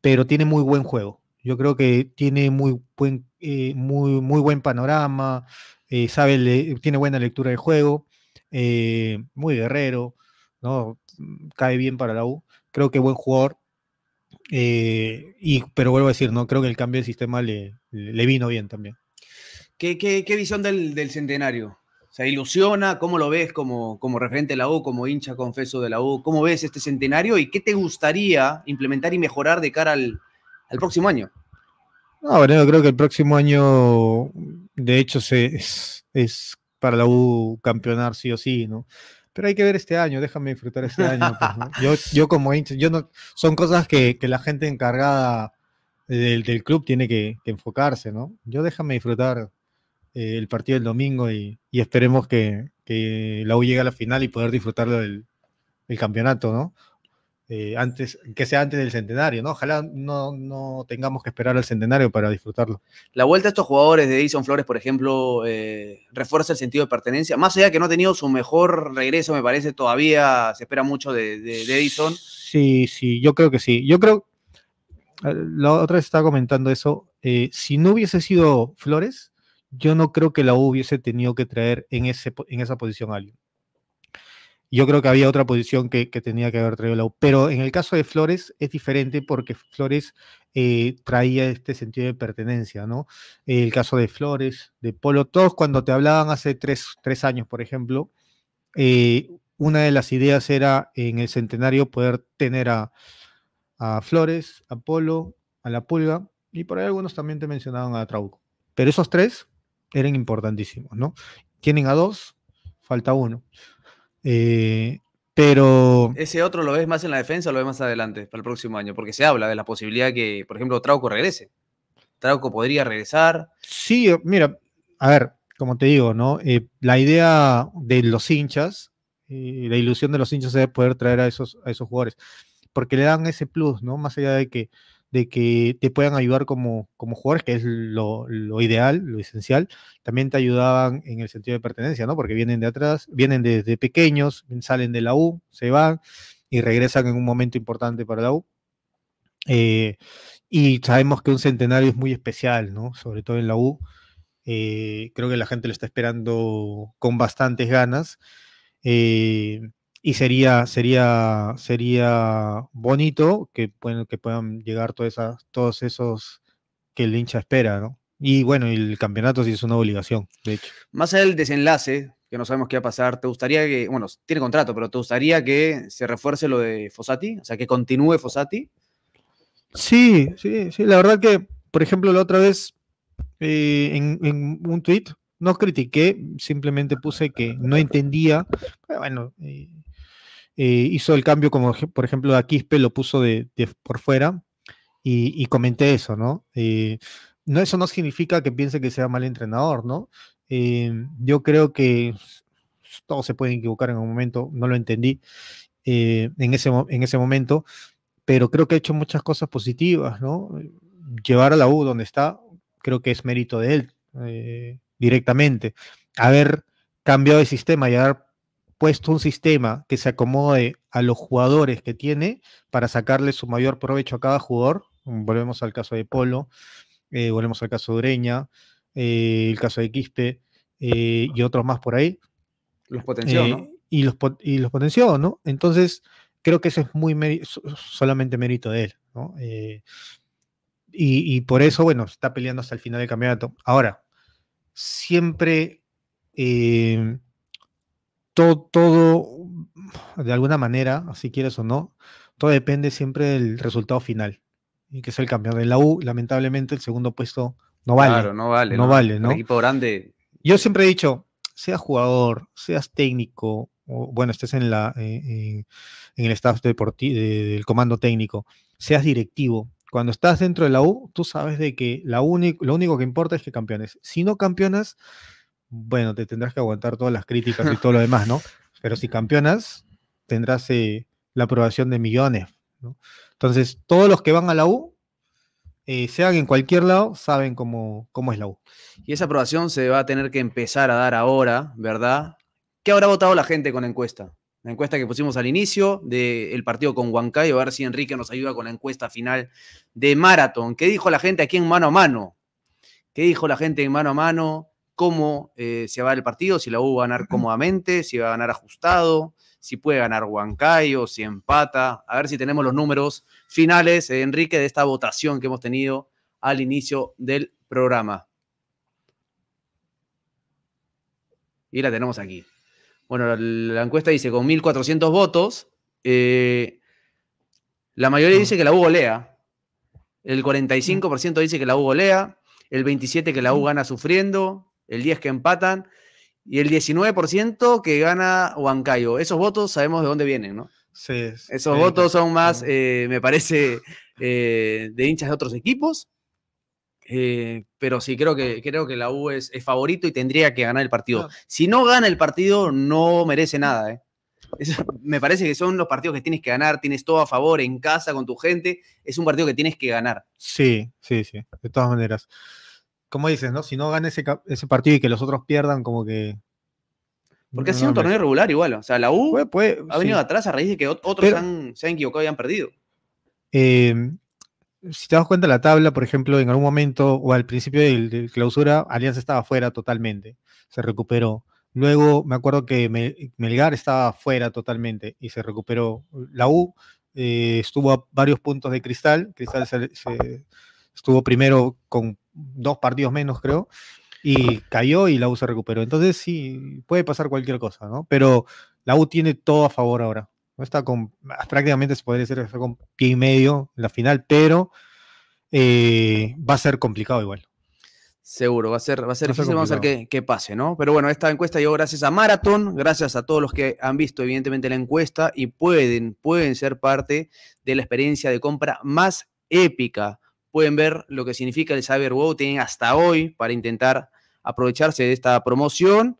pero tiene muy buen juego. Yo creo que tiene muy buen, eh, muy, muy buen panorama, eh, sabe, tiene buena lectura de juego, eh, muy guerrero, ¿no? Cae bien para la U. Creo que buen jugador, eh, y, pero vuelvo a decir, no creo que el cambio de sistema le, vino bien también. ¿Qué, visión del, centenario? ¿Se ilusiona? ¿Cómo lo ves como, referente de la U, como hincha confeso de la U? ¿Cómo ves este centenario y qué te gustaría implementar y mejorar de cara al, próximo año? No, bueno, creo que el próximo año, de hecho, es, es para la U campeonar sí o sí, ¿no? pero hay que ver este año, déjame disfrutar este año. Pues, yo, yo como yo no, son cosas que, la gente encargada del, club tiene que, enfocarse, ¿no? Yo déjame disfrutar eh, el partido del domingo y, esperemos que, que, la U llegue a la final y poder disfrutarlo del, del campeonato, ¿no? Eh, antes, que sea antes del centenario, ¿no? Ojalá no, no tengamos que esperar al centenario para disfrutarlo. La vuelta de estos jugadores de Edison Flores, por ejemplo, eh, refuerza el sentido de pertenencia. Más allá que no ha tenido su mejor regreso, me parece, todavía se espera mucho de, Edison. Sí, sí, yo creo que sí. Yo creo, eh, la otra vez estaba comentando eso, si no hubiese sido Flores, yo no creo que la U hubiese tenido que traer en, ese, en esa posición a alguien. Yo creo que había otra posición que, tenía que haber traído la U. Pero en el caso de Flores es diferente porque Flores eh, traía este sentido de pertenencia, ¿no? El caso de Flores, de Polo, todos cuando te hablaban hace tres, años, por ejemplo, eh, una de las ideas era en el centenario poder tener a, a Flores, a Polo, a La Pulga, y por ahí algunos también te mencionaban a Trauco. Pero esos tres eran importantísimos, ¿no? Tienen a dos, falta uno. Eh, pero. Ese otro lo ves más en la defensa o lo ves más adelante para el próximo año, porque se habla de la posibilidad que, por ejemplo, Trauco regrese. Trauco podría regresar. Sí, eh, mira, a ver, como te digo, ¿no? Eh, la idea de los hinchas, la ilusión de los hinchas es poder traer a esos, a esos jugadores, porque le dan ese plus, ¿no? Más allá de que de que te puedan ayudar como, como jugadores, que es lo, ideal, lo esencial. También te ayudaban en el sentido de pertenencia, ¿no? Porque vienen de atrás, vienen desde pequeños, salen de la U, se van y regresan en un momento importante para la U. Eh, y sabemos que un centenario es muy especial, ¿no? Sobre todo en la U. Eh, creo que la gente lo está esperando con bastantes ganas. Eh, y sería, sería, sería bonito que, puedan, que puedan llegar todas esas, todos esos que el hincha espera, ¿no? Y bueno, el campeonato sí es una obligación, de hecho. Más allá del desenlace, que no sabemos qué va a pasar, ¿te gustaría que, bueno, tiene contrato, pero ¿te gustaría que se refuerce lo de Fossati? O sea, que continúe Fossati. Sí, sí, sí. La verdad que, por ejemplo, la otra vez eh, en, un tweet no critiqué, simplemente puse que no entendía, bueno, eh, eh, hizo el cambio, como por ejemplo de Quispe lo puso de, por fuera y, comenté eso, ¿no? Eh, no, eso no significa que piense que sea mal entrenador, ¿no? Eh, yo creo que todos se pueden equivocar en un momento, no lo entendí en, ese, en ese momento, pero creo que ha hecho muchas cosas positivas, ¿no? Llevar a la U donde está, creo que es mérito de él directamente. Haber cambiado de sistema y haber puesto un sistema que se acomode a los jugadores que tiene para sacarle su mayor provecho a cada jugador. Volvemos al caso de Polo, eh, volvemos al caso de Ureña, eh, el caso de Quispe eh, y otros más por ahí. Los potenció, ¿no? Y los, y los potenció, ¿no? Entonces, creo que eso es muy solamente mérito de él, ¿no? Y, por eso, bueno, está peleando hasta el final del campeonato. Ahora, siempre todo, todo, de alguna manera, así quieres o no, todo depende siempre del resultado final y que sea el campeón de la U. Lamentablemente, el segundo puesto no vale. Claro, no vale. No, vale, ¿no? equipo grande. Yo siempre he dicho, seas jugador, seas técnico, bueno, estés en, la, eh, eh, en el staff deportivo, del comando técnico, seas directivo. Cuando estás dentro de la U, tú sabes de que la lo único que importa es que campeones. Si no campeonas, bueno, te tendrás que aguantar todas las críticas y todo lo demás, ¿no? Pero si campeonas, tendrás eh, la aprobación de millones, ¿no? Entonces, todos los que van a la U, eh, sean en cualquier lado, saben cómo, es la U. Y esa aprobación se va a tener que empezar a dar ahora, ¿verdad? ¿Qué habrá votado la gente con la encuesta? La encuesta que pusimos al inicio del partido con Huancayo, a ver si Enrique nos ayuda con la encuesta final de Marathon. ¿Qué dijo la gente aquí en mano a mano? ¿Qué dijo la gente en mano a mano? cómo eh, se va el partido, si la U va a ganar cómodamente, si va a ganar ajustado, si puede ganar Huancayo, si empata. A ver si tenemos los números finales, eh, Enrique, de esta votación que hemos tenido al inicio del programa. Y la tenemos aquí. Bueno, la, encuesta dice con 1.400 votos, eh, la mayoría dice que la U golea, el 45% dice que la U golea, el 27% que la U gana sufriendo, el 10 que empatan y el 19% que gana Huancayo. Esos votos sabemos de dónde vienen, ¿no? Sí. Esos votos son más, eh, me parece, eh, de hinchas de otros equipos. Eh, pero sí, creo que, creo que la U es, favorito y tendría que ganar el partido. Si no gana el partido, no merece nada. ¿eh? me parece que son los partidos que tienes que ganar, tienes todo a favor en casa con tu gente, es un partido que tienes que ganar. Sí, sí, sí, de todas maneras como dices, ¿no? Si no gana ese, partido y que los otros pierdan, como que porque ha sido un torneo irregular igual. O sea, la U ha venido atrás a raíz de que otros se han equivocado y han perdido. Em, si te das cuenta la tabla, por ejemplo, en algún momento o al principio del, clausura, Alianza estaba fuera totalmente. Se recuperó. Luego me acuerdo que Melgar estaba fuera totalmente y se recuperó. La U eh, estuvo a varios puntos de cristal. Cristal estuvo primero con dos partidos menos, creo, y cayó y la U se recuperó. Entonces sí, puede pasar cualquier cosa, ¿no? Pero la U tiene todo a favor ahora. está con, ah, prácticamente se podría decir con pie y medio en la final, pero eh, va a ser complicado igual. Seguro, va a ser, va a ser difícil, vamos a ver qué, pase, ¿no? Pero bueno, esta encuesta llegó gracias a Marathon, gracias a todos los que han visto evidentemente la encuesta y pueden, pueden ser parte de la experiencia de compra más épica pueden ver lo que significa el Cyber Wow. Tienen hasta hoy para intentar aprovecharse de esta promoción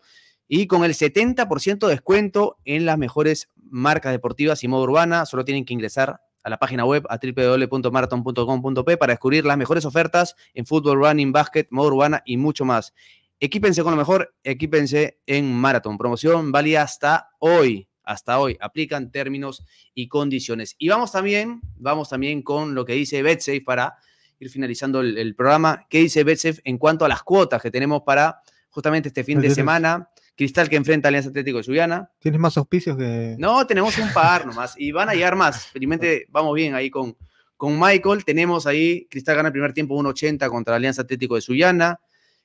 y con el 70% de descuento en las mejores marcas deportivas y modo urbana. Solo tienen que ingresar a la página web a www.marathon.com.p para descubrir las mejores ofertas en fútbol, running, básquet, modo urbana y mucho más. Equípense con lo mejor, equípense en Marathon. Promoción válida hasta hoy. Hasta hoy aplican términos y condiciones. Y vamos también, vamos también con lo que dice BetSafe para ir finalizando el, programa. ¿Qué dice Betsef en cuanto a las cuotas que tenemos para justamente este fin de semana? Cristal que enfrenta a Alianza Atlético de Sullana. ¿Tienes más auspicios que.? No, tenemos un par nomás. Y van a llegar más. Felizmente vamos bien ahí con, con Michael. Tenemos ahí, Cristal gana el primer tiempo 1.80 contra Alianza Atlético de Sullana.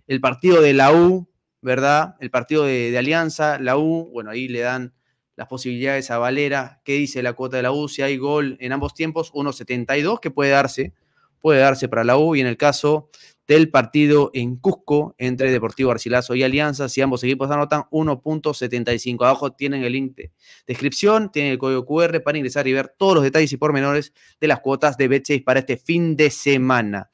El partido de la U, ¿verdad? El partido de, de, Alianza, la U, bueno, ahí le dan las posibilidades a Valera. ¿Qué dice la cuota de la U? Si hay gol en ambos tiempos, 1.72 que puede darse puede darse para la U y en el caso del partido en Cusco entre Deportivo Garcilaso y Alianza, si ambos equipos anotan 1.75. Abajo tienen el link de descripción, tienen el código QR para ingresar y ver todos los detalles y pormenores de las cuotas de Bet6 para este fin de semana.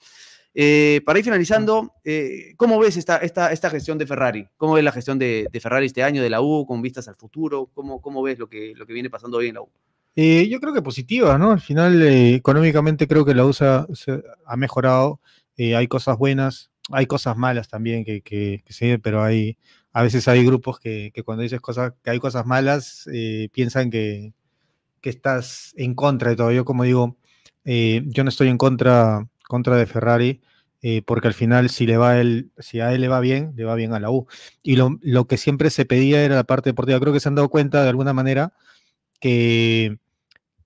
Eh, para ir finalizando, eh, ¿cómo ves esta, esta, esta, gestión de Ferrari? ¿Cómo ves la gestión de, Ferrari este año, de la U, con vistas al futuro? ¿Cómo, cómo ves lo que, lo que viene pasando hoy en la U? Eh, yo creo que positiva, ¿no? Al final, eh, económicamente creo que la USA ha mejorado. Eh, hay cosas buenas, hay cosas malas también que, que, sí, pero hay, a veces hay grupos que, cuando dices cosas, que hay cosas malas, piensan que, estás en contra de todo. Yo, como digo, yo no estoy en contra, contra de Ferrari. porque al final si le va el, si a él le va bien, le va bien a la U. Y lo, lo que siempre se pedía era la parte deportiva. Creo que se han dado cuenta de alguna manera que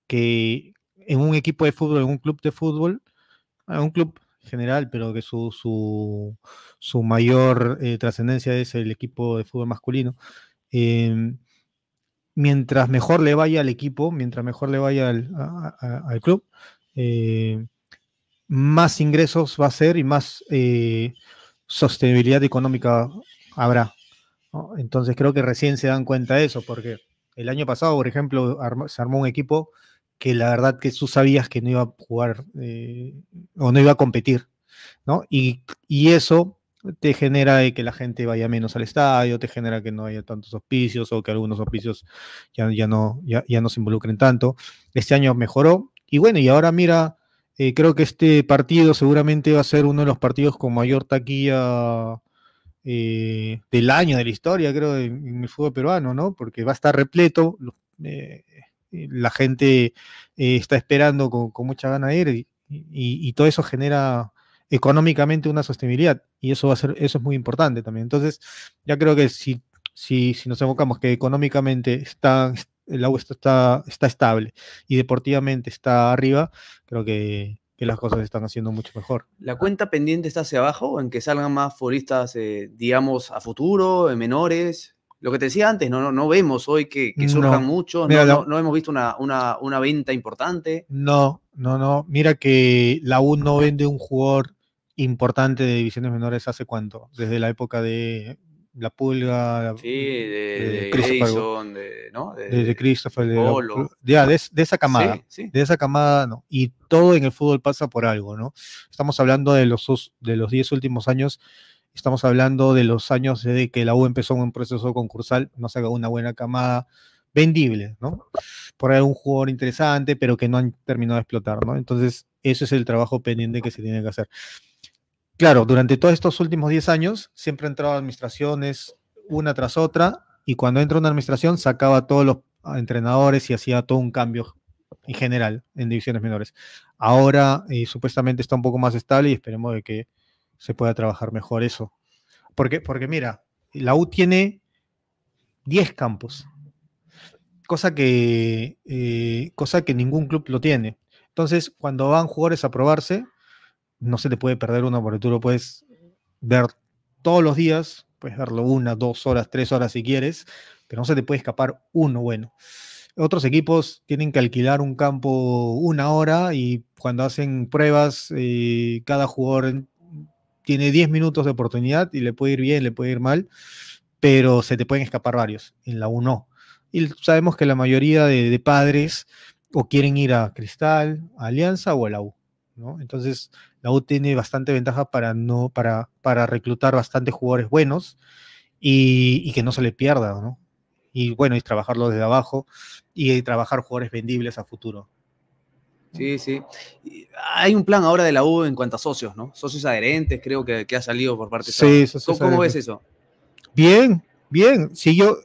que en un equipo de fútbol, en un club de fútbol, en un club general, pero que su, su, mayor eh, trascendencia es el equipo de fútbol masculino. Em, mientras mejor le vaya al equipo, mientras mejor le vaya al, club, eh, más ingresos va a ser y más eh, sostenibilidad económica habrá. Entonces creo que recién se dan cuenta de eso, porque el año pasado, por ejemplo, se armó un equipo que la verdad que tú sabías que no iba a jugar eh, o no iba a competir, ¿no? Y, eso te genera que la gente vaya menos al estadio, te genera que no haya tantos auspicios o que algunos auspicios ya, ya, no, ya, ya no se involucren tanto. Este año mejoró y bueno, y ahora mira, eh, creo que este partido seguramente va a ser uno de los partidos con mayor taquilla eh, del año, de la historia, creo, en, el fútbol peruano, ¿no? Porque va a estar repleto. Eh, la gente eh, está esperando con, mucha gana ir y, todo eso genera económicamente una sostenibilidad y eso va a ser, eso es muy importante también. Entonces, ya creo que si, si, nos enfocamos que económicamente está, el agua está, está estable y deportivamente está arriba, creo que las cosas están haciendo mucho mejor. ¿La cuenta pendiente está hacia abajo en que salgan más futbolistas, eh, digamos, a futuro, en menores? lo que te decía antes, no, no, no vemos hoy que, surjan muchos, no, hemos visto una, una, venta importante. No, no, no. Mira que la U no vende un jugador importante de divisiones menores hace cuánto, desde la época de La Pulga, sí, de, de, ¿no? de, Christopher, de, Polo. Ah, de, esa camada, de esa camada, no. Y todo en el fútbol pasa por algo, ¿no? Estamos hablando de los, de los 10 últimos años Estamos hablando de los años desde que la U empezó un proceso concursal, no haga una buena camada vendible, ¿no? Por ahí un jugador interesante, pero que no han terminado de explotar, ¿no? Entonces, eso es el trabajo pendiente que se tiene que hacer. Claro, durante todos estos últimos 10 años siempre han entrado administraciones una tras otra y cuando entra una administración sacaba a todos los entrenadores y hacía todo un cambio en general en divisiones menores. Ahora eh, supuestamente está un poco más estable y esperemos de que se pueda trabajar mejor eso. Porque, porque mira, la U tiene 10 campos, cosa que, eh, cosa que ningún club lo tiene. Entonces, cuando van jugadores a probarse, no se te puede perder uno porque tú lo puedes ver todos los días, puedes verlo una, dos horas, tres horas si quieres, pero no se te puede escapar uno bueno. Otros equipos tienen que alquilar un campo una hora y cuando hacen pruebas, eh, cada jugador tiene 10 minutos de oportunidad y le puede ir bien, le puede ir mal, pero se te pueden escapar varios, en la U no. Y sabemos que la mayoría de, padres o quieren ir a Cristal, a Alianza o a la U. ¿no? Entonces, la U tiene bastante ventaja para, no, para, para reclutar bastantes jugadores buenos y, que no se les pierda, ¿no? Y bueno, y trabajarlo desde abajo y trabajar jugadores vendibles a futuro. Sí, sí. Hay un plan ahora de la U en cuanto a socios, ¿no? Socios adherentes, creo que, ha salido por parte sí, de la ¿Cómo, ¿Cómo ves eso? Bien, bien. Sí, yo,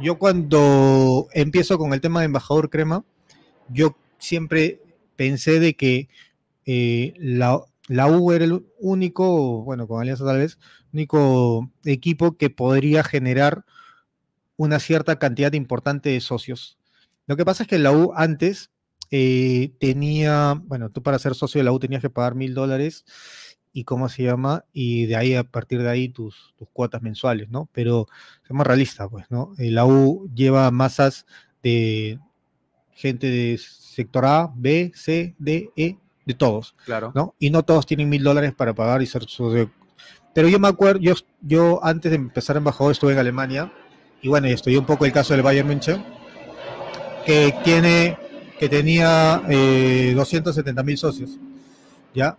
yo cuando empiezo con el tema de embajador Crema, yo siempre pensé de que eh, la, la U era el único, bueno, con Alianza tal vez, único equipo que podría generar una cierta cantidad importante de socios. Lo que pasa es que la U antes eh, tenía, bueno, tú para ser socio de la U tenías que pagar mil dólares y cómo se llama, y de ahí a partir de ahí tus, tus cuotas mensuales, ¿no? Pero seamos realistas, pues, ¿no? Eh, la U lleva masas de gente de sector A, B, C, D, E, de todos, claro. ¿no? Y no todos tienen mil dólares para pagar y ser socio. Pero yo me acuerdo, yo, yo antes de empezar embajador estuve en Alemania, y bueno, y un poco el caso del Bayern München, que tiene que tenía 270 eh, mil socios. ¿Ya?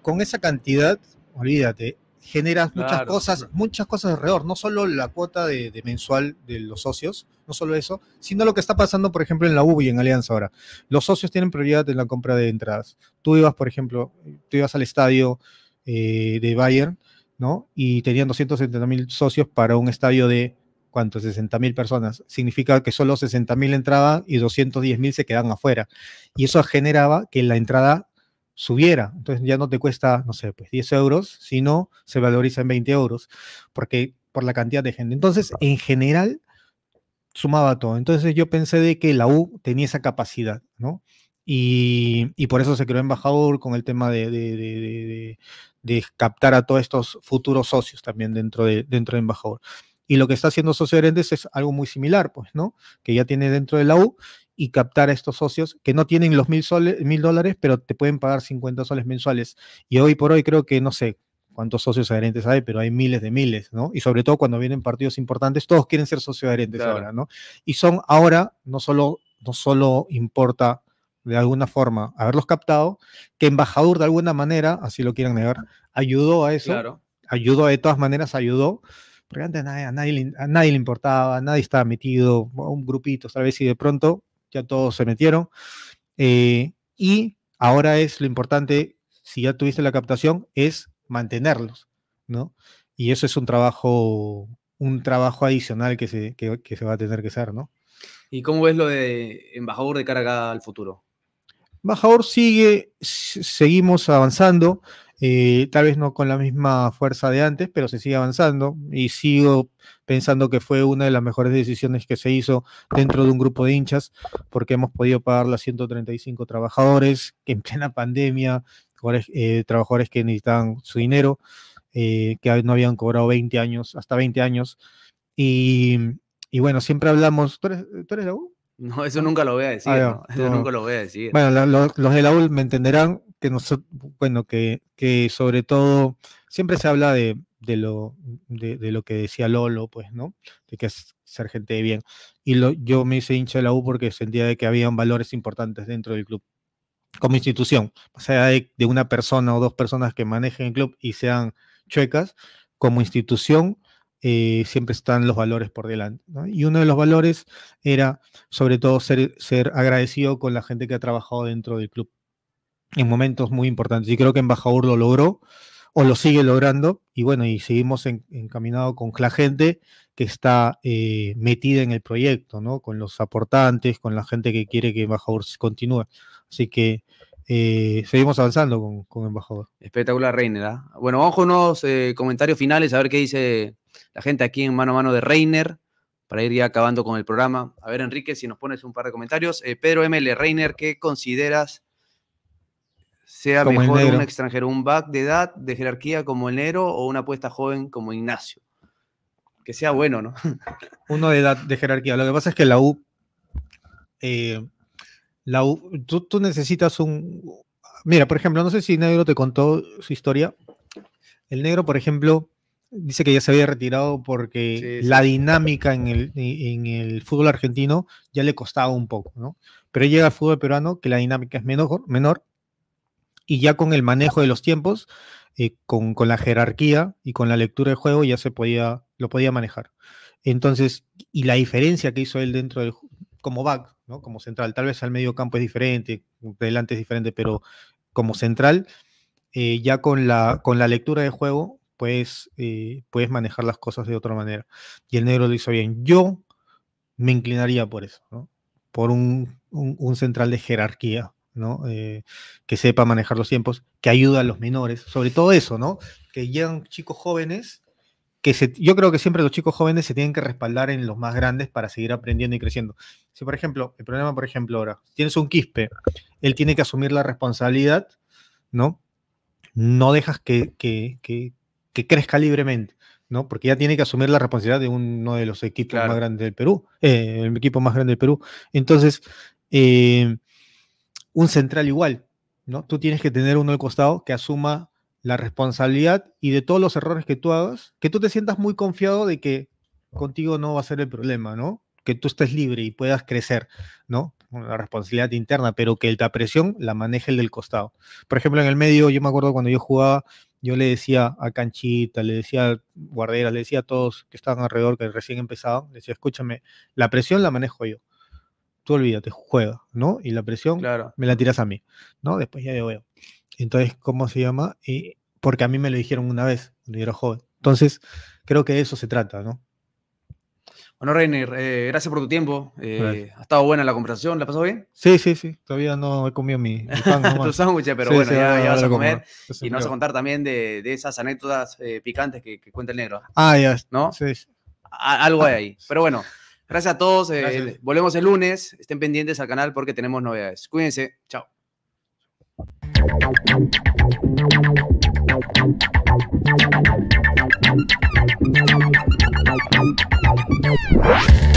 con esa cantidad, olvídate, generas muchas cosas, muchas cosas alrededor, no solo la cuota de, mensual de los socios, no solo eso, sino lo que está pasando, por ejemplo, en la UBI, en Alianza ahora. Los socios tienen prioridad en la compra de entradas. Tú ibas, por ejemplo, tú ibas al estadio eh, de Bayern, ¿no? Y tenían 270 mil socios para un estadio de ¿cuántos? 60 mil personas. Significa que solo 60.000 mil entraban y 210 mil se quedan afuera. Y eso generaba que la entrada subiera. Entonces ya no te cuesta, no sé, pues 10 euros, sino se valoriza en 20 euros, porque por la cantidad de gente. Entonces, en general, sumaba todo. Entonces yo pensé de que la U tenía esa capacidad, ¿no? Y, y por eso se creó embajador con el tema de, de, de, de captar a todos estos futuros socios también dentro de, dentro de embajador. Y lo que está haciendo Socio Herentes es algo muy similar, pues, ¿no? Que ya tiene dentro de la U y captar a estos socios que no tienen los mil, soles, mil dólares, pero te pueden pagar 50 soles mensuales. Y hoy por hoy creo que, no sé cuántos socios adherentes hay, pero hay miles de miles, ¿no? Y sobre todo cuando vienen partidos importantes, todos quieren ser socios adherentes ahora, ¿no? Y son ahora, no solo, no solo importa de alguna forma haberlos captado, que embajador de alguna manera, así lo quieran negar, ayudó a eso, claro. ayudó de todas maneras, ayudó, antes a nadie, a nadie, le importaba, nadie estaba metido, un grupito tal vez, y de pronto ya todos se metieron. Eh, y ahora es lo importante, si ya tuviste la captación, es mantenerlos, ¿no? Y eso es un trabajo, un trabajo adicional que se, que, se va a tener que hacer, ¿no? ¿Y cómo ves lo de embajador de carga al futuro? Embajador sigue, seguimos avanzando. Eh, tal vez no con la misma fuerza de antes, pero se sigue avanzando y sigo pensando que fue una de las mejores decisiones que se hizo dentro de un grupo de hinchas, porque hemos podido pagar las 135 trabajadores que en plena pandemia, trabajadores eh, que necesitaban su dinero, eh, que no habían cobrado 20 años, hasta 20 años. Y, bueno, siempre hablamos, ¿tú eres, eres la no, eso nunca lo voy a decir. Ah, nunca lo voy a decir. Bueno, los, de la UL me entenderán que nosotros, bueno, que, que sobre todo siempre se habla de, de lo, de, lo que decía Lolo, pues, ¿no? De que es ser gente de bien. Y lo, yo me hice hincha de la U porque sentía de que habían valores importantes dentro del club, como institución. O sea, de, de una persona o dos personas que manejen el club y sean chuecas, como institución eh, siempre están los valores por delante. Y uno de los valores era, sobre todo, ser, ser agradecido con la gente que ha trabajado dentro del club en momentos muy importantes. Y creo que Embajador lo logró o lo sigue logrando. Y bueno, y seguimos encaminados con la gente que está eh, metida en el proyecto, ¿no? Con los aportantes, con la gente que quiere que Embajador continúe. Así que eh, seguimos avanzando con, Embajador. Espectacular, Reina. ¿ah? Bueno, vamos con unos comentarios finales, a ver qué dice la gente aquí en mano a mano de Reiner, para ir ya acabando con el programa. A ver, Enrique, si nos pones un par de comentarios. Eh, Pedro ML, Reiner, ¿qué consideras sea mejor un extranjero, un back de edad, de jerarquía como el Nero o una apuesta joven como Ignacio? Que sea bueno, ¿no? Uno de edad, de jerarquía. Lo que pasa es que la U, eh, la tú, tú, necesitas un... Mira, por ejemplo, no sé si Negro te contó su historia. El Negro, por ejemplo, dice que ya se había retirado porque la dinámica en el, en el fútbol argentino ya le costaba un poco, ¿no? Pero llega al fútbol peruano que la dinámica es menor, menor y ya con el manejo de los tiempos, eh, con, con, la jerarquía y con la lectura de juego ya se podía, lo podía manejar. Entonces, y la diferencia que hizo él dentro del, como back, ¿no? Como central, tal vez al medio campo es diferente, delante es diferente, pero como central, eh, ya con la, con la lectura de juego puedes, eh, puedes manejar las cosas de otra manera. Y el negro lo hizo bien. Yo me inclinaría por eso, por un, central de jerarquía, ¿no? Eh, que sepa manejar los tiempos, que ayuda a los menores, sobre todo eso, ¿no? Que llegan chicos jóvenes, que se, yo creo que siempre los chicos jóvenes se tienen que respaldar en los más grandes para seguir aprendiendo y creciendo. Si, por ejemplo, el problema, por ejemplo, ahora, tienes un quispe, él tiene que asumir la responsabilidad, ¿no? No dejas que, que, que crezca libremente, ¿no? Porque ya tiene que asumir la responsabilidad de uno de los equipos más grandes del Perú, eh, el equipo más grande del Perú. Entonces, eh, un central igual, ¿no? Tú tienes que tener uno al costado que asuma la responsabilidad y de todos los errores que tú hagas, que tú te sientas muy confiado de que contigo no va a ser el problema, ¿no? Que tú estés libre y puedas crecer, ¿no? La responsabilidad interna, pero que la presión la maneje el del costado. Por ejemplo, en el medio, yo me acuerdo cuando yo jugaba, yo le decía a Canchita, le decía a Guardera, le decía a todos que estaban alrededor, que recién empezaban, le decía, escúchame, la presión la manejo yo. Tú olvídate, juega, ¿no? Y la presión me la tiras a mí, ¿no? Después ya yo veo. Entonces, ¿cómo se llama? Y porque a mí me lo dijeron una vez, cuando yo era joven. Entonces, creo que de eso se trata, ¿no? Bueno, Reiner, eh, gracias por tu tiempo. Eh, ha estado buena la conversación, ¿la pasó bien? Sí, sí, sí. Todavía no he comido mi, pan. tu sándwich, pero bueno, ya, vas a comer. y nos vas a contar también de, esas anécdotas eh, picantes que, cuenta el negro. Ah, ya. ¿No? Sí. algo hay ah, ahí. Pero bueno, gracias a todos. Volvemos el lunes. Estén pendientes al canal porque tenemos novedades. Cuídense. Chao. Bye.